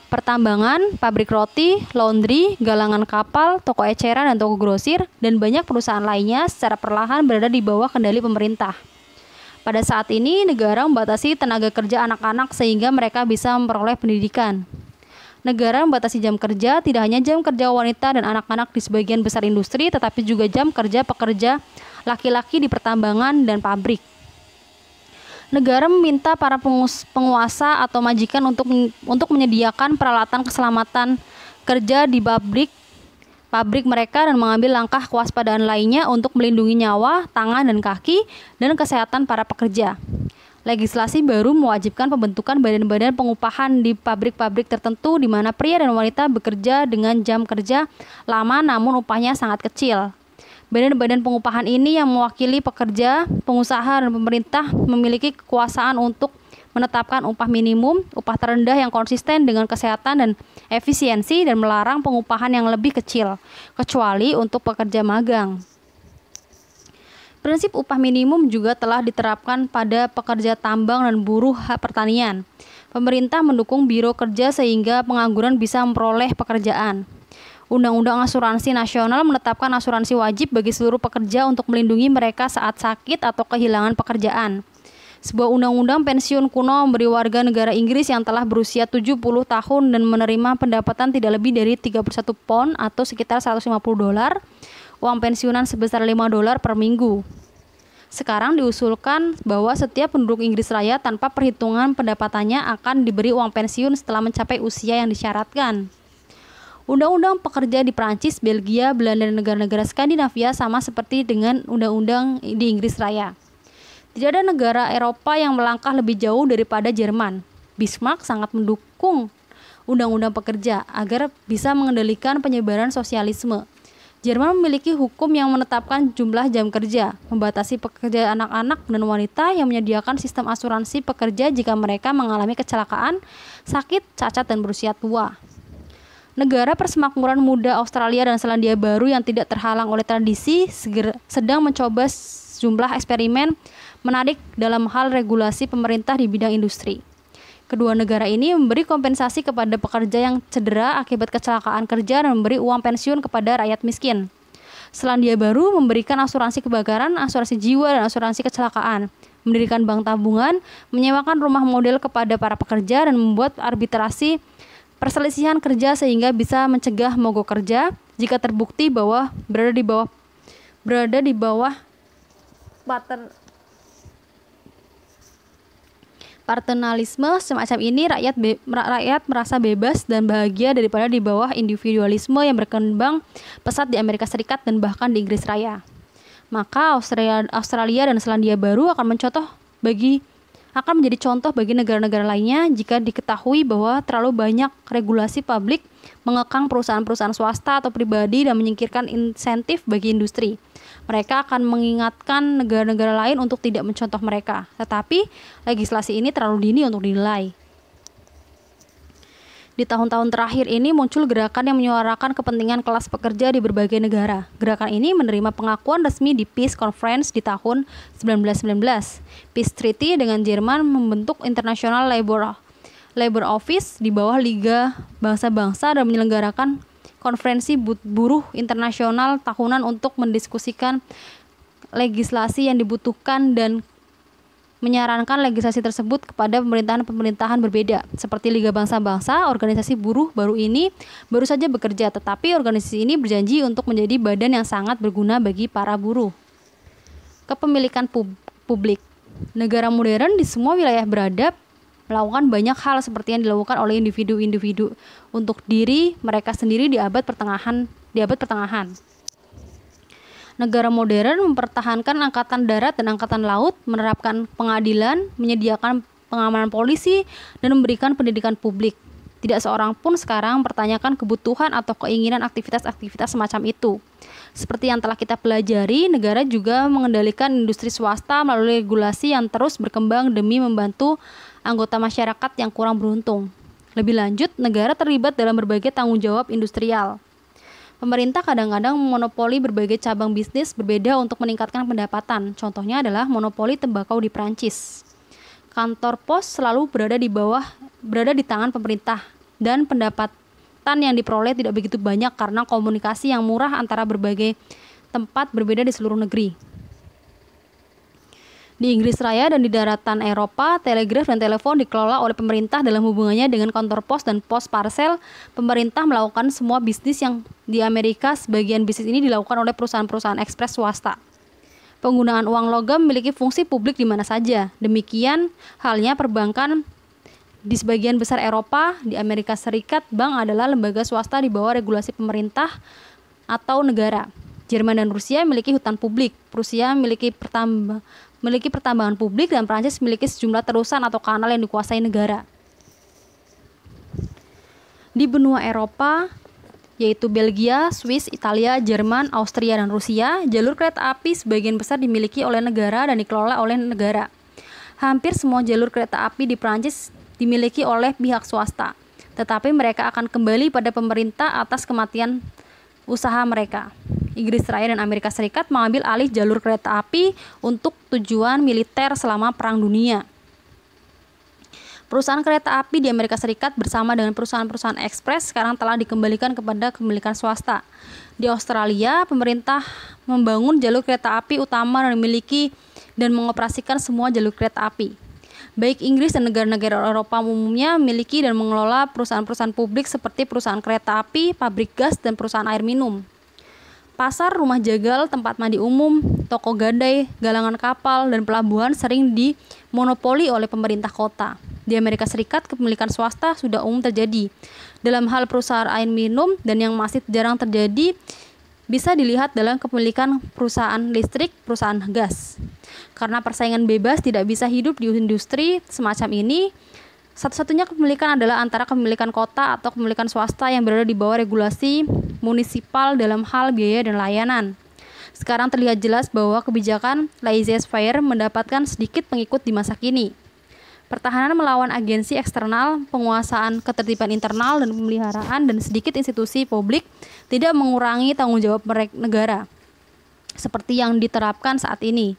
Pertambangan, pabrik roti, laundry, galangan kapal, toko eceran dan toko grosir, dan banyak perusahaan lainnya secara perlahan berada di bawah kendali pemerintah. Pada saat ini, negara membatasi tenaga kerja anak-anak sehingga mereka bisa memperoleh pendidikan. Negara membatasi jam kerja tidak hanya jam kerja wanita dan anak-anak di sebagian besar industri, tetapi juga jam kerja pekerja laki-laki di pertambangan dan pabrik. Negara meminta para penguasa atau majikan untuk untuk menyediakan peralatan keselamatan kerja di pabrik pabrik mereka dan mengambil langkah kewaspadaan lainnya untuk melindungi nyawa, tangan dan kaki dan kesehatan para pekerja legislasi baru mewajibkan pembentukan badan-badan pengupahan di pabrik-pabrik tertentu di mana pria dan wanita bekerja dengan jam kerja lama namun upahnya sangat kecil. Badan-badan pengupahan ini yang mewakili pekerja, pengusaha, dan pemerintah memiliki kekuasaan untuk menetapkan upah minimum, upah terendah yang konsisten dengan kesehatan dan efisiensi, dan melarang pengupahan yang lebih kecil, kecuali untuk pekerja magang. Prinsip upah minimum juga telah diterapkan pada pekerja tambang dan buruh pertanian. Pemerintah mendukung biro kerja sehingga pengangguran bisa memperoleh pekerjaan. Undang-Undang Asuransi Nasional menetapkan asuransi wajib bagi seluruh pekerja untuk melindungi mereka saat sakit atau kehilangan pekerjaan. Sebuah undang-undang pensiun kuno memberi warga negara Inggris yang telah berusia 70 tahun dan menerima pendapatan tidak lebih dari 31 pon atau sekitar 150 dolar uang pensiunan sebesar 5 dolar per minggu. Sekarang diusulkan bahwa setiap penduduk Inggris Raya tanpa perhitungan pendapatannya akan diberi uang pensiun setelah mencapai usia yang disyaratkan. Undang-undang pekerja di Prancis, Belgia, Belanda, dan negara-negara Skandinavia sama seperti dengan undang-undang di Inggris Raya. Tidak ada negara Eropa yang melangkah lebih jauh daripada Jerman. Bismarck sangat mendukung undang-undang pekerja agar bisa mengendalikan penyebaran sosialisme. Jerman memiliki hukum yang menetapkan jumlah jam kerja, membatasi pekerja anak-anak dan wanita yang menyediakan sistem asuransi pekerja jika mereka mengalami kecelakaan, sakit, cacat, dan berusia tua. Negara persemakmuran muda Australia dan Selandia Baru yang tidak terhalang oleh tradisi sedang mencoba jumlah eksperimen menarik dalam hal regulasi pemerintah di bidang industri. Kedua negara ini memberi kompensasi kepada pekerja yang cedera akibat kecelakaan kerja dan memberi uang pensiun kepada rakyat miskin. Selandia Baru memberikan asuransi kebakaran, asuransi jiwa, dan asuransi kecelakaan. Mendirikan bank tabungan, menyewakan rumah model kepada para pekerja, dan membuat arbitrasi perselisihan kerja sehingga bisa mencegah mogok kerja jika terbukti bahwa berada di bawah berada di bawah pattern paternalisme semacam ini rakyat rakyat merasa bebas dan bahagia daripada di bawah individualisme yang berkembang pesat di Amerika Serikat dan bahkan di Inggris Raya. Maka Australia, Australia dan Selandia Baru akan mencontoh bagi akan menjadi contoh bagi negara-negara lainnya jika diketahui bahwa terlalu banyak regulasi publik mengekang perusahaan-perusahaan swasta atau pribadi dan menyingkirkan insentif bagi industri. Mereka akan mengingatkan negara-negara lain untuk tidak mencontoh mereka. Tetapi legislasi ini terlalu dini untuk dinilai di tahun-tahun terakhir ini muncul gerakan yang menyuarakan kepentingan kelas pekerja di berbagai negara. Gerakan ini menerima pengakuan resmi di Peace Conference di tahun 1919. Peace Treaty dengan Jerman membentuk International Labor Labor Office di bawah Liga Bangsa-Bangsa dan menyelenggarakan konferensi buruh internasional tahunan untuk mendiskusikan legislasi yang dibutuhkan dan menyarankan legislasi tersebut kepada pemerintahan-pemerintahan berbeda seperti Liga Bangsa-Bangsa, organisasi buruh baru ini baru saja bekerja tetapi organisasi ini berjanji untuk menjadi badan yang sangat berguna bagi para buruh. Kepemilikan pub publik. Negara modern di semua wilayah beradab melakukan banyak hal seperti yang dilakukan oleh individu-individu untuk diri mereka sendiri di abad pertengahan di abad pertengahan negara modern mempertahankan angkatan darat dan angkatan laut, menerapkan pengadilan, menyediakan pengamanan polisi, dan memberikan pendidikan publik. Tidak seorang pun sekarang mempertanyakan kebutuhan atau keinginan aktivitas-aktivitas semacam itu. Seperti yang telah kita pelajari, negara juga mengendalikan industri swasta melalui regulasi yang terus berkembang demi membantu anggota masyarakat yang kurang beruntung. Lebih lanjut, negara terlibat dalam berbagai tanggung jawab industrial. Pemerintah kadang-kadang monopoli berbagai cabang bisnis berbeda untuk meningkatkan pendapatan. Contohnya adalah monopoli tembakau di Prancis. Kantor pos selalu berada di bawah berada di tangan pemerintah dan pendapatan yang diperoleh tidak begitu banyak karena komunikasi yang murah antara berbagai tempat berbeda di seluruh negeri. Di Inggris Raya dan di daratan Eropa, telegraf dan telepon dikelola oleh pemerintah dalam hubungannya dengan kantor pos dan pos parsel. Pemerintah melakukan semua bisnis yang di Amerika, sebagian bisnis ini dilakukan oleh perusahaan-perusahaan ekspres swasta. Penggunaan uang logam memiliki fungsi publik di mana saja. Demikian halnya perbankan di sebagian besar Eropa, di Amerika Serikat, bank adalah lembaga swasta di bawah regulasi pemerintah atau negara. Jerman dan Rusia memiliki hutan publik. Rusia memiliki memiliki pertambangan publik dan Prancis memiliki sejumlah terusan atau kanal yang dikuasai negara. Di benua Eropa, yaitu Belgia, Swiss, Italia, Jerman, Austria, dan Rusia, jalur kereta api sebagian besar dimiliki oleh negara dan dikelola oleh negara. Hampir semua jalur kereta api di Prancis dimiliki oleh pihak swasta, tetapi mereka akan kembali pada pemerintah atas kematian usaha mereka. Inggris Raya dan Amerika Serikat mengambil alih jalur kereta api untuk tujuan militer selama Perang Dunia. Perusahaan kereta api di Amerika Serikat bersama dengan perusahaan-perusahaan ekspres sekarang telah dikembalikan kepada kepemilikan swasta. Di Australia, pemerintah membangun jalur kereta api utama dan memiliki dan mengoperasikan semua jalur kereta api. Baik Inggris dan negara-negara Eropa umumnya memiliki dan mengelola perusahaan-perusahaan publik seperti perusahaan kereta api, pabrik gas, dan perusahaan air minum. Pasar, rumah jagal, tempat mandi umum, toko gadai, galangan kapal, dan pelabuhan sering dimonopoli oleh pemerintah kota. Di Amerika Serikat, kepemilikan swasta sudah umum terjadi. Dalam hal perusahaan air minum dan yang masih jarang terjadi, bisa dilihat dalam kepemilikan perusahaan listrik, perusahaan gas. Karena persaingan bebas tidak bisa hidup di industri semacam ini, satu-satunya kepemilikan adalah antara kepemilikan kota atau kepemilikan swasta yang berada di bawah regulasi munisipal dalam hal biaya dan layanan. Sekarang terlihat jelas bahwa kebijakan laissez-faire mendapatkan sedikit pengikut di masa kini. Pertahanan melawan agensi eksternal, penguasaan ketertiban internal dan pemeliharaan dan sedikit institusi publik tidak mengurangi tanggung jawab negara seperti yang diterapkan saat ini.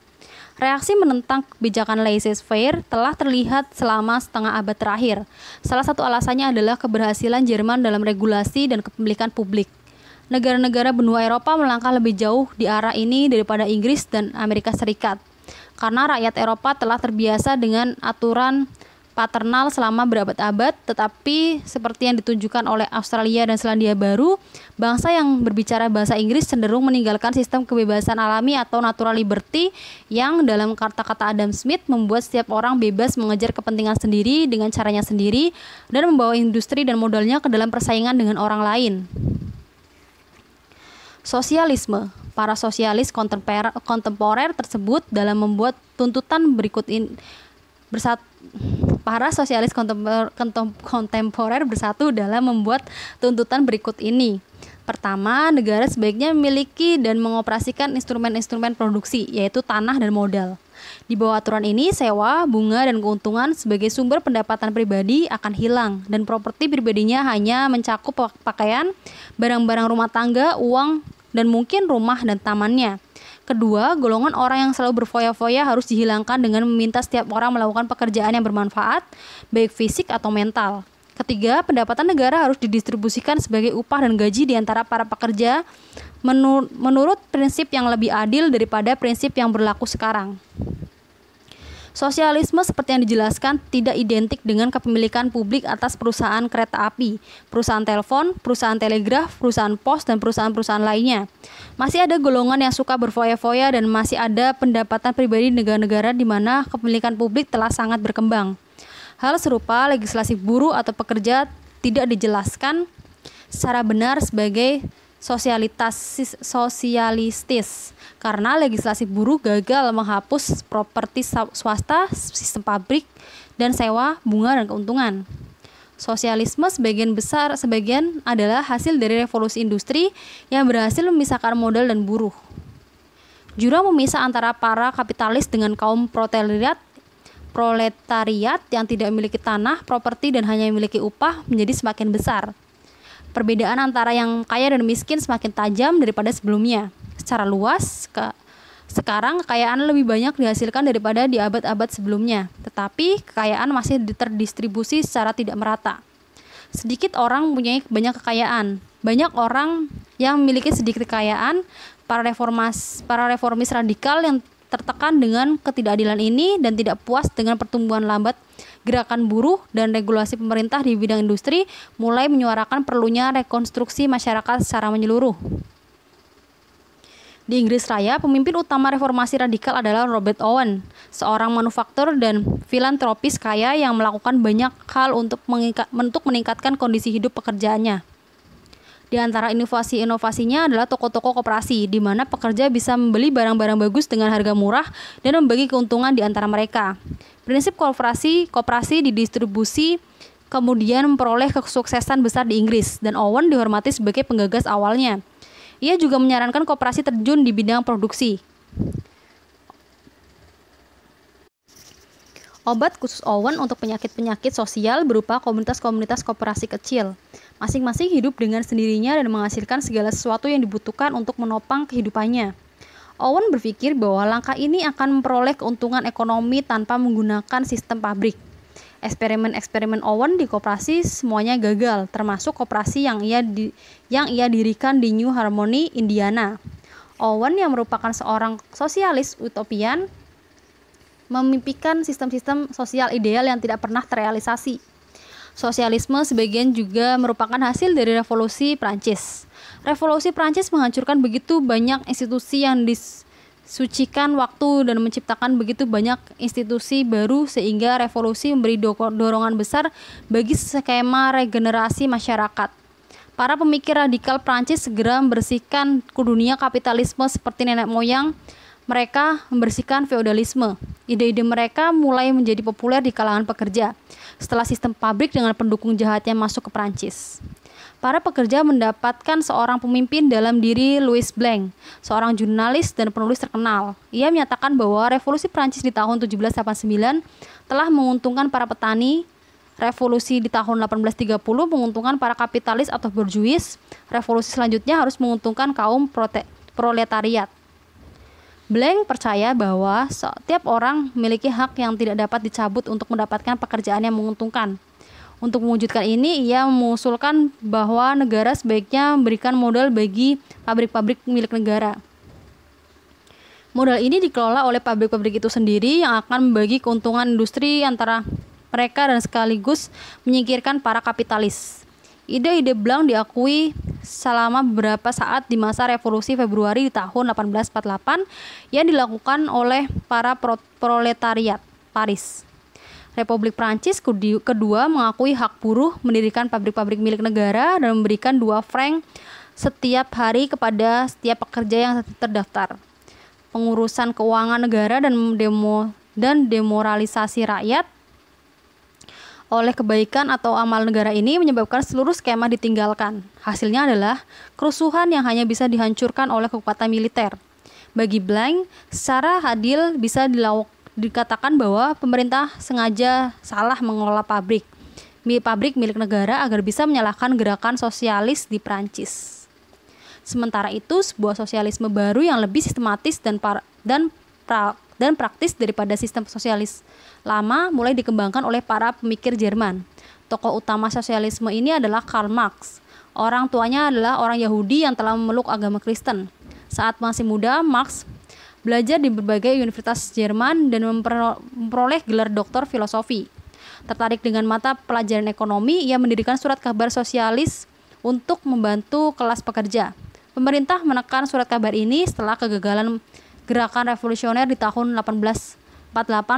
Reaksi menentang kebijakan laissez-faire telah terlihat selama setengah abad terakhir. Salah satu alasannya adalah keberhasilan Jerman dalam regulasi dan kepemilikan publik. Negara-negara benua Eropa melangkah lebih jauh di arah ini daripada Inggris dan Amerika Serikat. Karena rakyat Eropa telah terbiasa dengan aturan paternal selama berabad-abad, tetapi seperti yang ditunjukkan oleh Australia dan Selandia Baru, bangsa yang berbicara bahasa Inggris cenderung meninggalkan sistem kebebasan alami atau natural liberty yang dalam kata-kata Adam Smith membuat setiap orang bebas mengejar kepentingan sendiri dengan caranya sendiri dan membawa industri dan modalnya ke dalam persaingan dengan orang lain. Sosialisme para sosialis kontemporer, tersebut dalam membuat tuntutan berikut ini bersatu para sosialis kontempor, kontemporer bersatu dalam membuat tuntutan berikut ini. Pertama, negara sebaiknya memiliki dan mengoperasikan instrumen-instrumen produksi, yaitu tanah dan modal. Di bawah aturan ini, sewa, bunga, dan keuntungan sebagai sumber pendapatan pribadi akan hilang, dan properti pribadinya hanya mencakup pakaian, barang-barang rumah tangga, uang, dan mungkin rumah dan tamannya. Kedua, golongan orang yang selalu berfoya-foya harus dihilangkan dengan meminta setiap orang melakukan pekerjaan yang bermanfaat, baik fisik atau mental. Ketiga, pendapatan negara harus didistribusikan sebagai upah dan gaji di antara para pekerja menur menurut prinsip yang lebih adil daripada prinsip yang berlaku sekarang. Sosialisme seperti yang dijelaskan tidak identik dengan kepemilikan publik atas perusahaan kereta api, perusahaan telepon, perusahaan telegraf, perusahaan pos, dan perusahaan-perusahaan lainnya. Masih ada golongan yang suka berfoya-foya dan masih ada pendapatan pribadi negara-negara di mana kepemilikan publik telah sangat berkembang. Hal serupa legislasi buruh atau pekerja tidak dijelaskan secara benar sebagai sosialitas sosialistis karena legislasi buruh gagal menghapus properti swasta, sistem pabrik, dan sewa, bunga, dan keuntungan. Sosialisme sebagian besar sebagian adalah hasil dari revolusi industri yang berhasil memisahkan modal dan buruh. Jurang memisah antara para kapitalis dengan kaum proletariat proletariat yang tidak memiliki tanah, properti, dan hanya memiliki upah menjadi semakin besar perbedaan antara yang kaya dan miskin semakin tajam daripada sebelumnya. Secara luas, ke sekarang kekayaan lebih banyak dihasilkan daripada di abad-abad sebelumnya, tetapi kekayaan masih terdistribusi secara tidak merata. Sedikit orang mempunyai banyak kekayaan. Banyak orang yang memiliki sedikit kekayaan, para reformas para reformis radikal yang tertekan dengan ketidakadilan ini dan tidak puas dengan pertumbuhan lambat gerakan buruh dan regulasi pemerintah di bidang industri mulai menyuarakan perlunya rekonstruksi masyarakat secara menyeluruh. Di Inggris Raya, pemimpin utama reformasi radikal adalah Robert Owen, seorang manufaktur dan filantropis kaya yang melakukan banyak hal untuk, untuk meningkatkan kondisi hidup pekerjaannya. Di antara inovasi-inovasinya adalah toko-toko koperasi, di mana pekerja bisa membeli barang-barang bagus dengan harga murah dan membagi keuntungan di antara mereka. Prinsip kooperasi, kooperasi didistribusi kemudian memperoleh kesuksesan besar di Inggris dan Owen dihormati sebagai penggagas awalnya. Ia juga menyarankan kooperasi terjun di bidang produksi. Obat khusus Owen untuk penyakit-penyakit sosial berupa komunitas-komunitas kooperasi kecil. Masing-masing hidup dengan sendirinya dan menghasilkan segala sesuatu yang dibutuhkan untuk menopang kehidupannya. Owen berpikir bahwa langkah ini akan memperoleh keuntungan ekonomi tanpa menggunakan sistem pabrik. Eksperimen-eksperimen Owen di koperasi semuanya gagal, termasuk koperasi yang ia di, yang ia dirikan di New Harmony, Indiana. Owen yang merupakan seorang sosialis utopian memimpikan sistem-sistem sosial ideal yang tidak pernah terrealisasi. Sosialisme sebagian juga merupakan hasil dari revolusi Prancis. Revolusi Prancis menghancurkan begitu banyak institusi yang disucikan waktu dan menciptakan begitu banyak institusi baru sehingga revolusi memberi dorongan besar bagi skema regenerasi masyarakat. Para pemikir radikal Prancis segera membersihkan dunia kapitalisme seperti nenek moyang mereka membersihkan feodalisme. Ide-ide mereka mulai menjadi populer di kalangan pekerja setelah sistem pabrik dengan pendukung jahatnya masuk ke Prancis. Para pekerja mendapatkan seorang pemimpin dalam diri Louis Blanc, seorang jurnalis dan penulis terkenal. Ia menyatakan bahwa revolusi Prancis di tahun 1789 telah menguntungkan para petani, revolusi di tahun 1830 menguntungkan para kapitalis atau berjuis. revolusi selanjutnya harus menguntungkan kaum proletariat. Blank percaya bahwa setiap orang memiliki hak yang tidak dapat dicabut untuk mendapatkan pekerjaan yang menguntungkan. Untuk mewujudkan ini, ia mengusulkan bahwa negara sebaiknya memberikan modal bagi pabrik-pabrik milik negara. Modal ini dikelola oleh pabrik-pabrik itu sendiri yang akan membagi keuntungan industri antara mereka dan sekaligus menyingkirkan para kapitalis. Ide-ide belang diakui selama beberapa saat di masa revolusi Februari di tahun 1848 yang dilakukan oleh para proletariat Paris. Republik Prancis kedua mengakui hak buruh mendirikan pabrik-pabrik milik negara dan memberikan dua frank setiap hari kepada setiap pekerja yang terdaftar. Pengurusan keuangan negara dan demo dan demoralisasi rakyat oleh kebaikan atau amal negara ini menyebabkan seluruh skema ditinggalkan. Hasilnya adalah kerusuhan yang hanya bisa dihancurkan oleh kekuatan militer. Bagi Blank, secara adil bisa dilakukan dikatakan bahwa pemerintah sengaja salah mengelola pabrik milik pabrik milik negara agar bisa menyalahkan gerakan sosialis di Prancis. Sementara itu, sebuah sosialisme baru yang lebih sistematis dan par dan pra dan praktis daripada sistem sosialis lama mulai dikembangkan oleh para pemikir Jerman. Tokoh utama sosialisme ini adalah Karl Marx. Orang tuanya adalah orang Yahudi yang telah memeluk agama Kristen. Saat masih muda, Marx belajar di berbagai universitas Jerman dan memperoleh gelar doktor filosofi. Tertarik dengan mata pelajaran ekonomi, ia mendirikan surat kabar sosialis untuk membantu kelas pekerja. Pemerintah menekan surat kabar ini setelah kegagalan gerakan revolusioner di tahun 1848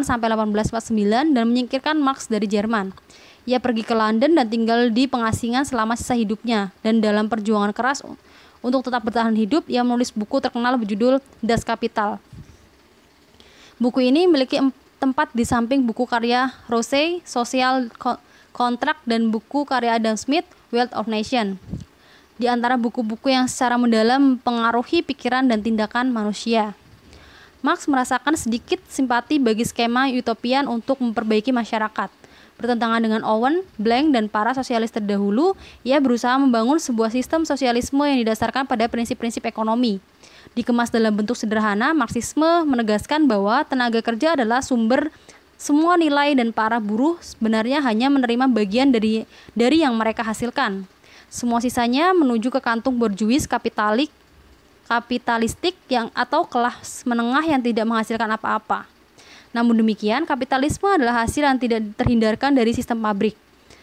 sampai 1849 dan menyingkirkan Marx dari Jerman. Ia pergi ke London dan tinggal di pengasingan selama sisa hidupnya dan dalam perjuangan keras untuk tetap bertahan hidup, ia menulis buku terkenal berjudul Das Kapital. Buku ini memiliki tempat di samping buku karya Rose, Social Contract, dan buku karya Adam Smith, Wealth of Nation. Di antara buku-buku yang secara mendalam mempengaruhi pikiran dan tindakan manusia. Marx merasakan sedikit simpati bagi skema utopian untuk memperbaiki masyarakat. Bertentangan dengan Owen, Blank, dan para sosialis terdahulu, ia berusaha membangun sebuah sistem sosialisme yang didasarkan pada prinsip-prinsip ekonomi. Dikemas dalam bentuk sederhana, Marxisme menegaskan bahwa tenaga kerja adalah sumber semua nilai dan para buruh sebenarnya hanya menerima bagian dari dari yang mereka hasilkan. Semua sisanya menuju ke kantung borjuis kapitalik kapitalistik yang atau kelas menengah yang tidak menghasilkan apa-apa. Namun demikian, kapitalisme adalah hasil yang tidak terhindarkan dari sistem pabrik.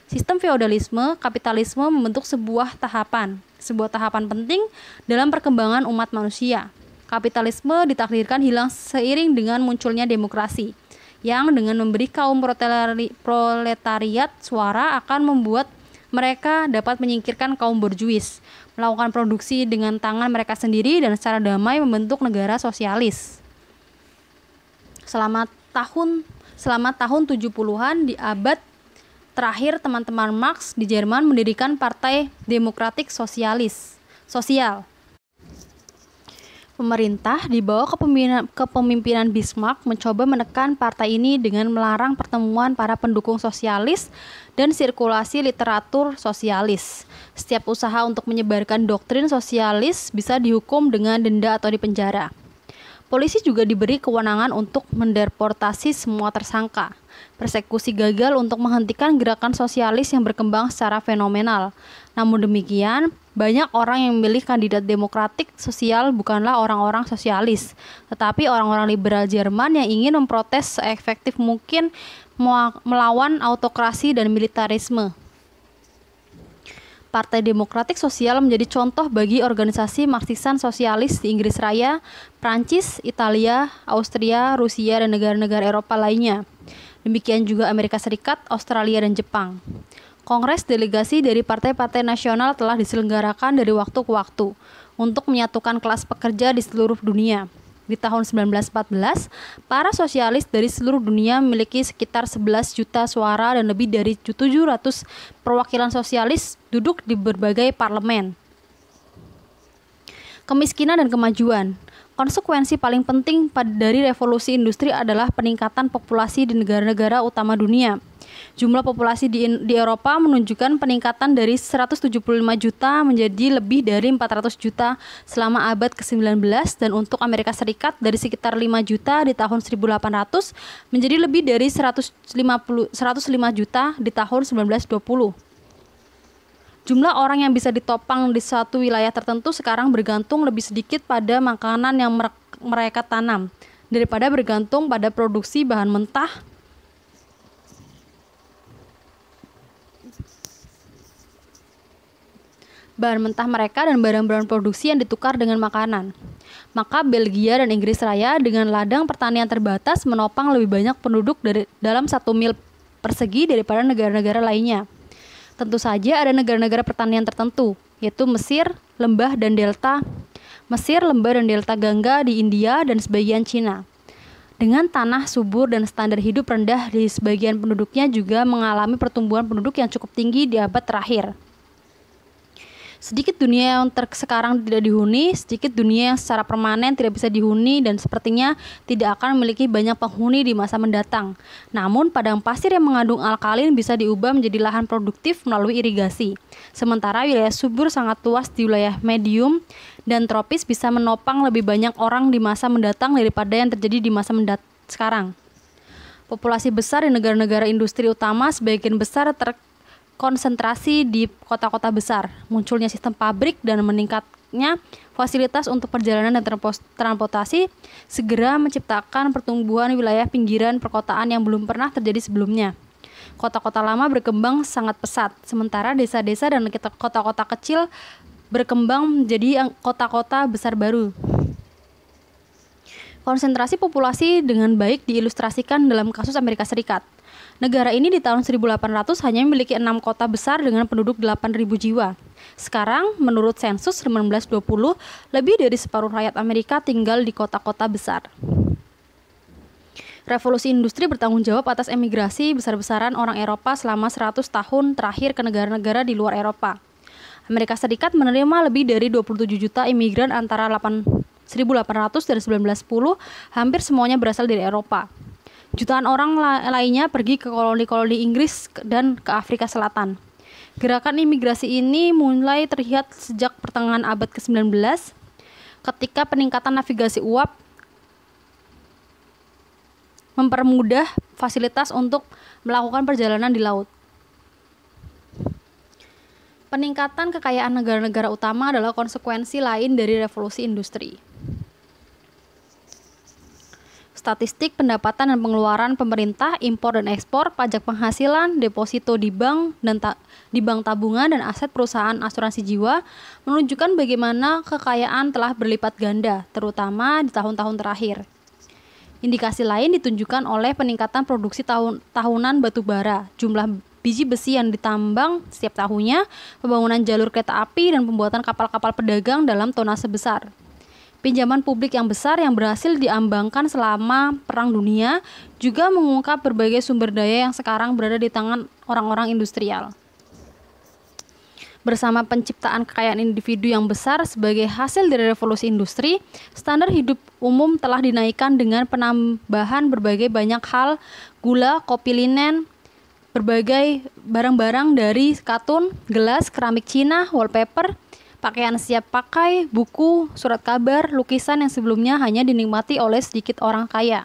Sistem feodalisme, kapitalisme membentuk sebuah tahapan, sebuah tahapan penting dalam perkembangan umat manusia. Kapitalisme ditakdirkan hilang seiring dengan munculnya demokrasi, yang dengan memberi kaum proletariat suara akan membuat mereka dapat menyingkirkan kaum borjuis, melakukan produksi dengan tangan mereka sendiri dan secara damai membentuk negara sosialis. Selamat tahun selama tahun 70-an di abad terakhir teman-teman Marx di Jerman mendirikan Partai Demokratik Sosialis Sosial. Pemerintah di bawah kepemimpinan, kepemimpinan Bismarck mencoba menekan partai ini dengan melarang pertemuan para pendukung sosialis dan sirkulasi literatur sosialis. Setiap usaha untuk menyebarkan doktrin sosialis bisa dihukum dengan denda atau dipenjara. Polisi juga diberi kewenangan untuk mendeportasi semua tersangka. Persekusi gagal untuk menghentikan gerakan sosialis yang berkembang secara fenomenal. Namun demikian, banyak orang yang memilih kandidat demokratik sosial bukanlah orang-orang sosialis, tetapi orang-orang liberal Jerman yang ingin memprotes seefektif mungkin melawan autokrasi dan militarisme. Partai Demokratik Sosial menjadi contoh bagi organisasi Marxisan Sosialis di Inggris Raya, Prancis, Italia, Austria, Rusia, dan negara-negara Eropa lainnya. Demikian juga Amerika Serikat, Australia, dan Jepang. Kongres delegasi dari partai-partai nasional telah diselenggarakan dari waktu ke waktu untuk menyatukan kelas pekerja di seluruh dunia di tahun 1914, para sosialis dari seluruh dunia memiliki sekitar 11 juta suara dan lebih dari 700 perwakilan sosialis duduk di berbagai parlemen. Kemiskinan dan kemajuan. Konsekuensi paling penting dari revolusi industri adalah peningkatan populasi di negara-negara utama dunia. Jumlah populasi di, di Eropa menunjukkan peningkatan dari 175 juta menjadi lebih dari 400 juta selama abad ke-19 dan untuk Amerika Serikat dari sekitar 5 juta di tahun 1800 menjadi lebih dari 150 105 juta di tahun 1920. Jumlah orang yang bisa ditopang di suatu wilayah tertentu sekarang bergantung lebih sedikit pada makanan yang mereka tanam daripada bergantung pada produksi bahan mentah bahan mentah mereka dan barang-barang produksi yang ditukar dengan makanan. Maka Belgia dan Inggris Raya dengan ladang pertanian terbatas menopang lebih banyak penduduk dari dalam satu mil persegi daripada negara-negara lainnya. Tentu saja ada negara-negara pertanian tertentu, yaitu Mesir, Lembah dan Delta Mesir, Lembah dan Delta Gangga di India dan sebagian Cina. Dengan tanah subur dan standar hidup rendah di sebagian penduduknya juga mengalami pertumbuhan penduduk yang cukup tinggi di abad terakhir. Sedikit dunia yang ter sekarang tidak dihuni, sedikit dunia yang secara permanen tidak bisa dihuni dan sepertinya tidak akan memiliki banyak penghuni di masa mendatang. Namun, padang pasir yang mengandung alkalin bisa diubah menjadi lahan produktif melalui irigasi. Sementara wilayah subur sangat luas di wilayah medium dan tropis bisa menopang lebih banyak orang di masa mendatang daripada yang terjadi di masa mendatang sekarang. Populasi besar di negara-negara industri utama sebagian besar ter konsentrasi di kota-kota besar, munculnya sistem pabrik dan meningkatnya fasilitas untuk perjalanan dan transportasi segera menciptakan pertumbuhan wilayah pinggiran perkotaan yang belum pernah terjadi sebelumnya. Kota-kota lama berkembang sangat pesat, sementara desa-desa dan kota-kota kecil berkembang menjadi kota-kota besar baru. Konsentrasi populasi dengan baik diilustrasikan dalam kasus Amerika Serikat. Negara ini di tahun 1800 hanya memiliki enam kota besar dengan penduduk 8.000 jiwa. Sekarang, menurut sensus 1920, lebih dari separuh rakyat Amerika tinggal di kota-kota besar. Revolusi industri bertanggung jawab atas emigrasi besar-besaran orang Eropa selama 100 tahun terakhir ke negara-negara di luar Eropa. Amerika Serikat menerima lebih dari 27 juta imigran antara 1800 dan 1910, hampir semuanya berasal dari Eropa. Jutaan orang la lainnya pergi ke koloni-koloni Inggris dan ke Afrika Selatan. Gerakan imigrasi ini mulai terlihat sejak pertengahan abad ke-19 ketika peningkatan navigasi uap mempermudah fasilitas untuk melakukan perjalanan di laut. Peningkatan kekayaan negara-negara utama adalah konsekuensi lain dari revolusi industri statistik pendapatan dan pengeluaran pemerintah, impor dan ekspor, pajak penghasilan, deposito di bank dan ta di bank tabungan dan aset perusahaan asuransi jiwa menunjukkan bagaimana kekayaan telah berlipat ganda, terutama di tahun-tahun terakhir. Indikasi lain ditunjukkan oleh peningkatan produksi tahun tahunan batu bara, jumlah biji besi yang ditambang setiap tahunnya, pembangunan jalur kereta api dan pembuatan kapal-kapal pedagang dalam tonase besar. Pinjaman publik yang besar yang berhasil diambangkan selama Perang Dunia juga mengungkap berbagai sumber daya yang sekarang berada di tangan orang-orang industrial. Bersama penciptaan kekayaan individu yang besar sebagai hasil dari revolusi industri, standar hidup umum telah dinaikkan dengan penambahan berbagai banyak hal, gula, kopi linen, berbagai barang-barang dari katun, gelas, keramik Cina, wallpaper, pakaian siap pakai, buku, surat kabar, lukisan yang sebelumnya hanya dinikmati oleh sedikit orang kaya.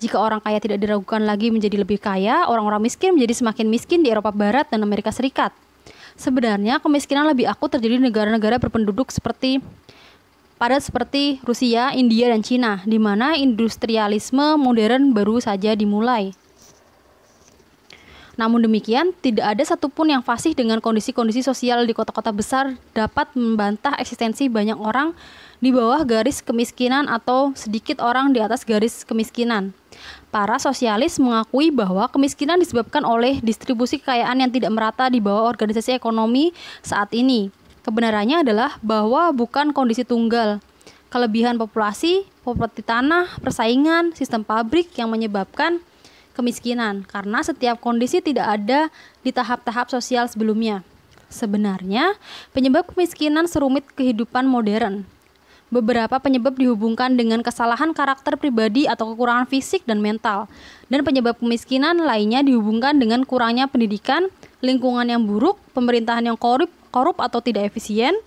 Jika orang kaya tidak diragukan lagi menjadi lebih kaya, orang-orang miskin menjadi semakin miskin di Eropa Barat dan Amerika Serikat. Sebenarnya, kemiskinan lebih akut terjadi di negara-negara berpenduduk seperti padat seperti Rusia, India, dan Cina, di mana industrialisme modern baru saja dimulai. Namun demikian, tidak ada satupun yang fasih dengan kondisi-kondisi sosial di kota-kota besar dapat membantah eksistensi banyak orang di bawah garis kemiskinan atau sedikit orang di atas garis kemiskinan. Para sosialis mengakui bahwa kemiskinan disebabkan oleh distribusi kekayaan yang tidak merata di bawah organisasi ekonomi saat ini. Kebenarannya adalah bahwa bukan kondisi tunggal, kelebihan populasi, properti tanah, persaingan, sistem pabrik yang menyebabkan kemiskinan karena setiap kondisi tidak ada di tahap-tahap sosial sebelumnya. Sebenarnya, penyebab kemiskinan serumit kehidupan modern. Beberapa penyebab dihubungkan dengan kesalahan karakter pribadi atau kekurangan fisik dan mental, dan penyebab kemiskinan lainnya dihubungkan dengan kurangnya pendidikan, lingkungan yang buruk, pemerintahan yang korup, korup atau tidak efisien,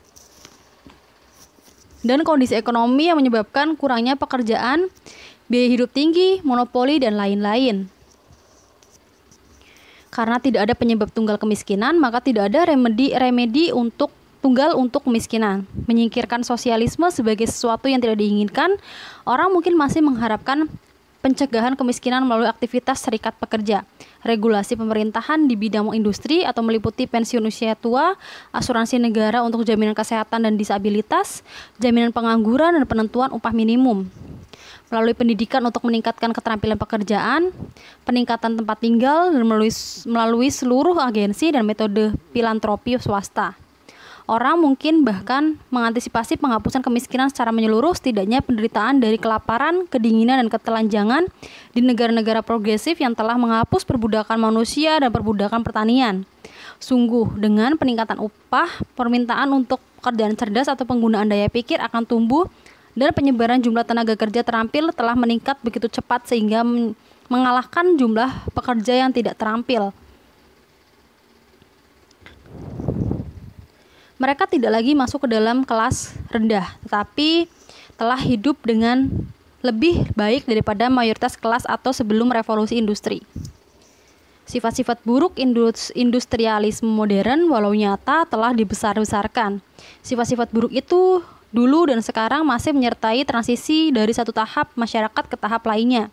dan kondisi ekonomi yang menyebabkan kurangnya pekerjaan, biaya hidup tinggi, monopoli, dan lain-lain. Karena tidak ada penyebab tunggal kemiskinan, maka tidak ada remedi remedi untuk tunggal untuk kemiskinan. Menyingkirkan sosialisme sebagai sesuatu yang tidak diinginkan, orang mungkin masih mengharapkan pencegahan kemiskinan melalui aktivitas serikat pekerja, regulasi pemerintahan di bidang industri atau meliputi pensiun usia tua, asuransi negara untuk jaminan kesehatan dan disabilitas, jaminan pengangguran dan penentuan upah minimum melalui pendidikan untuk meningkatkan keterampilan pekerjaan, peningkatan tempat tinggal, dan melalui, melalui seluruh agensi dan metode filantropi swasta. Orang mungkin bahkan mengantisipasi penghapusan kemiskinan secara menyeluruh, setidaknya penderitaan dari kelaparan, kedinginan, dan ketelanjangan di negara-negara progresif yang telah menghapus perbudakan manusia dan perbudakan pertanian. Sungguh, dengan peningkatan upah, permintaan untuk pekerjaan cerdas atau penggunaan daya pikir akan tumbuh dan penyebaran jumlah tenaga kerja terampil telah meningkat begitu cepat sehingga mengalahkan jumlah pekerja yang tidak terampil. Mereka tidak lagi masuk ke dalam kelas rendah, tetapi telah hidup dengan lebih baik daripada mayoritas kelas atau sebelum revolusi industri. Sifat-sifat buruk industrialisme modern walau nyata telah dibesar-besarkan. Sifat-sifat buruk itu dulu dan sekarang masih menyertai transisi dari satu tahap masyarakat ke tahap lainnya.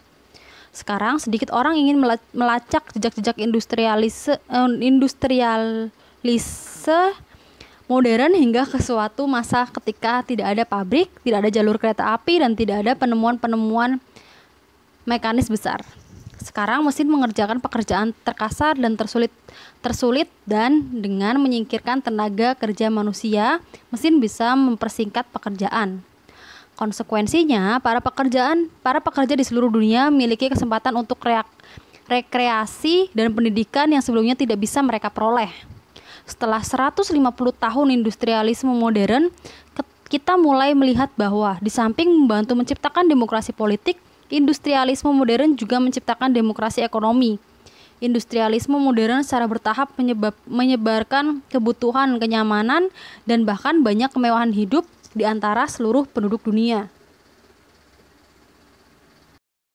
Sekarang sedikit orang ingin melacak jejak-jejak industrialis eh, industrialise modern hingga ke suatu masa ketika tidak ada pabrik, tidak ada jalur kereta api dan tidak ada penemuan-penemuan mekanis besar. Sekarang mesin mengerjakan pekerjaan terkasar dan tersulit tersulit dan dengan menyingkirkan tenaga kerja manusia, mesin bisa mempersingkat pekerjaan. Konsekuensinya, para pekerjaan, para pekerja di seluruh dunia memiliki kesempatan untuk reak, rekreasi dan pendidikan yang sebelumnya tidak bisa mereka peroleh. Setelah 150 tahun industrialisme modern, kita mulai melihat bahwa di samping membantu menciptakan demokrasi politik, industrialisme modern juga menciptakan demokrasi ekonomi industrialisme modern secara bertahap menyebab, menyebarkan kebutuhan kenyamanan dan bahkan banyak kemewahan hidup di antara seluruh penduduk dunia.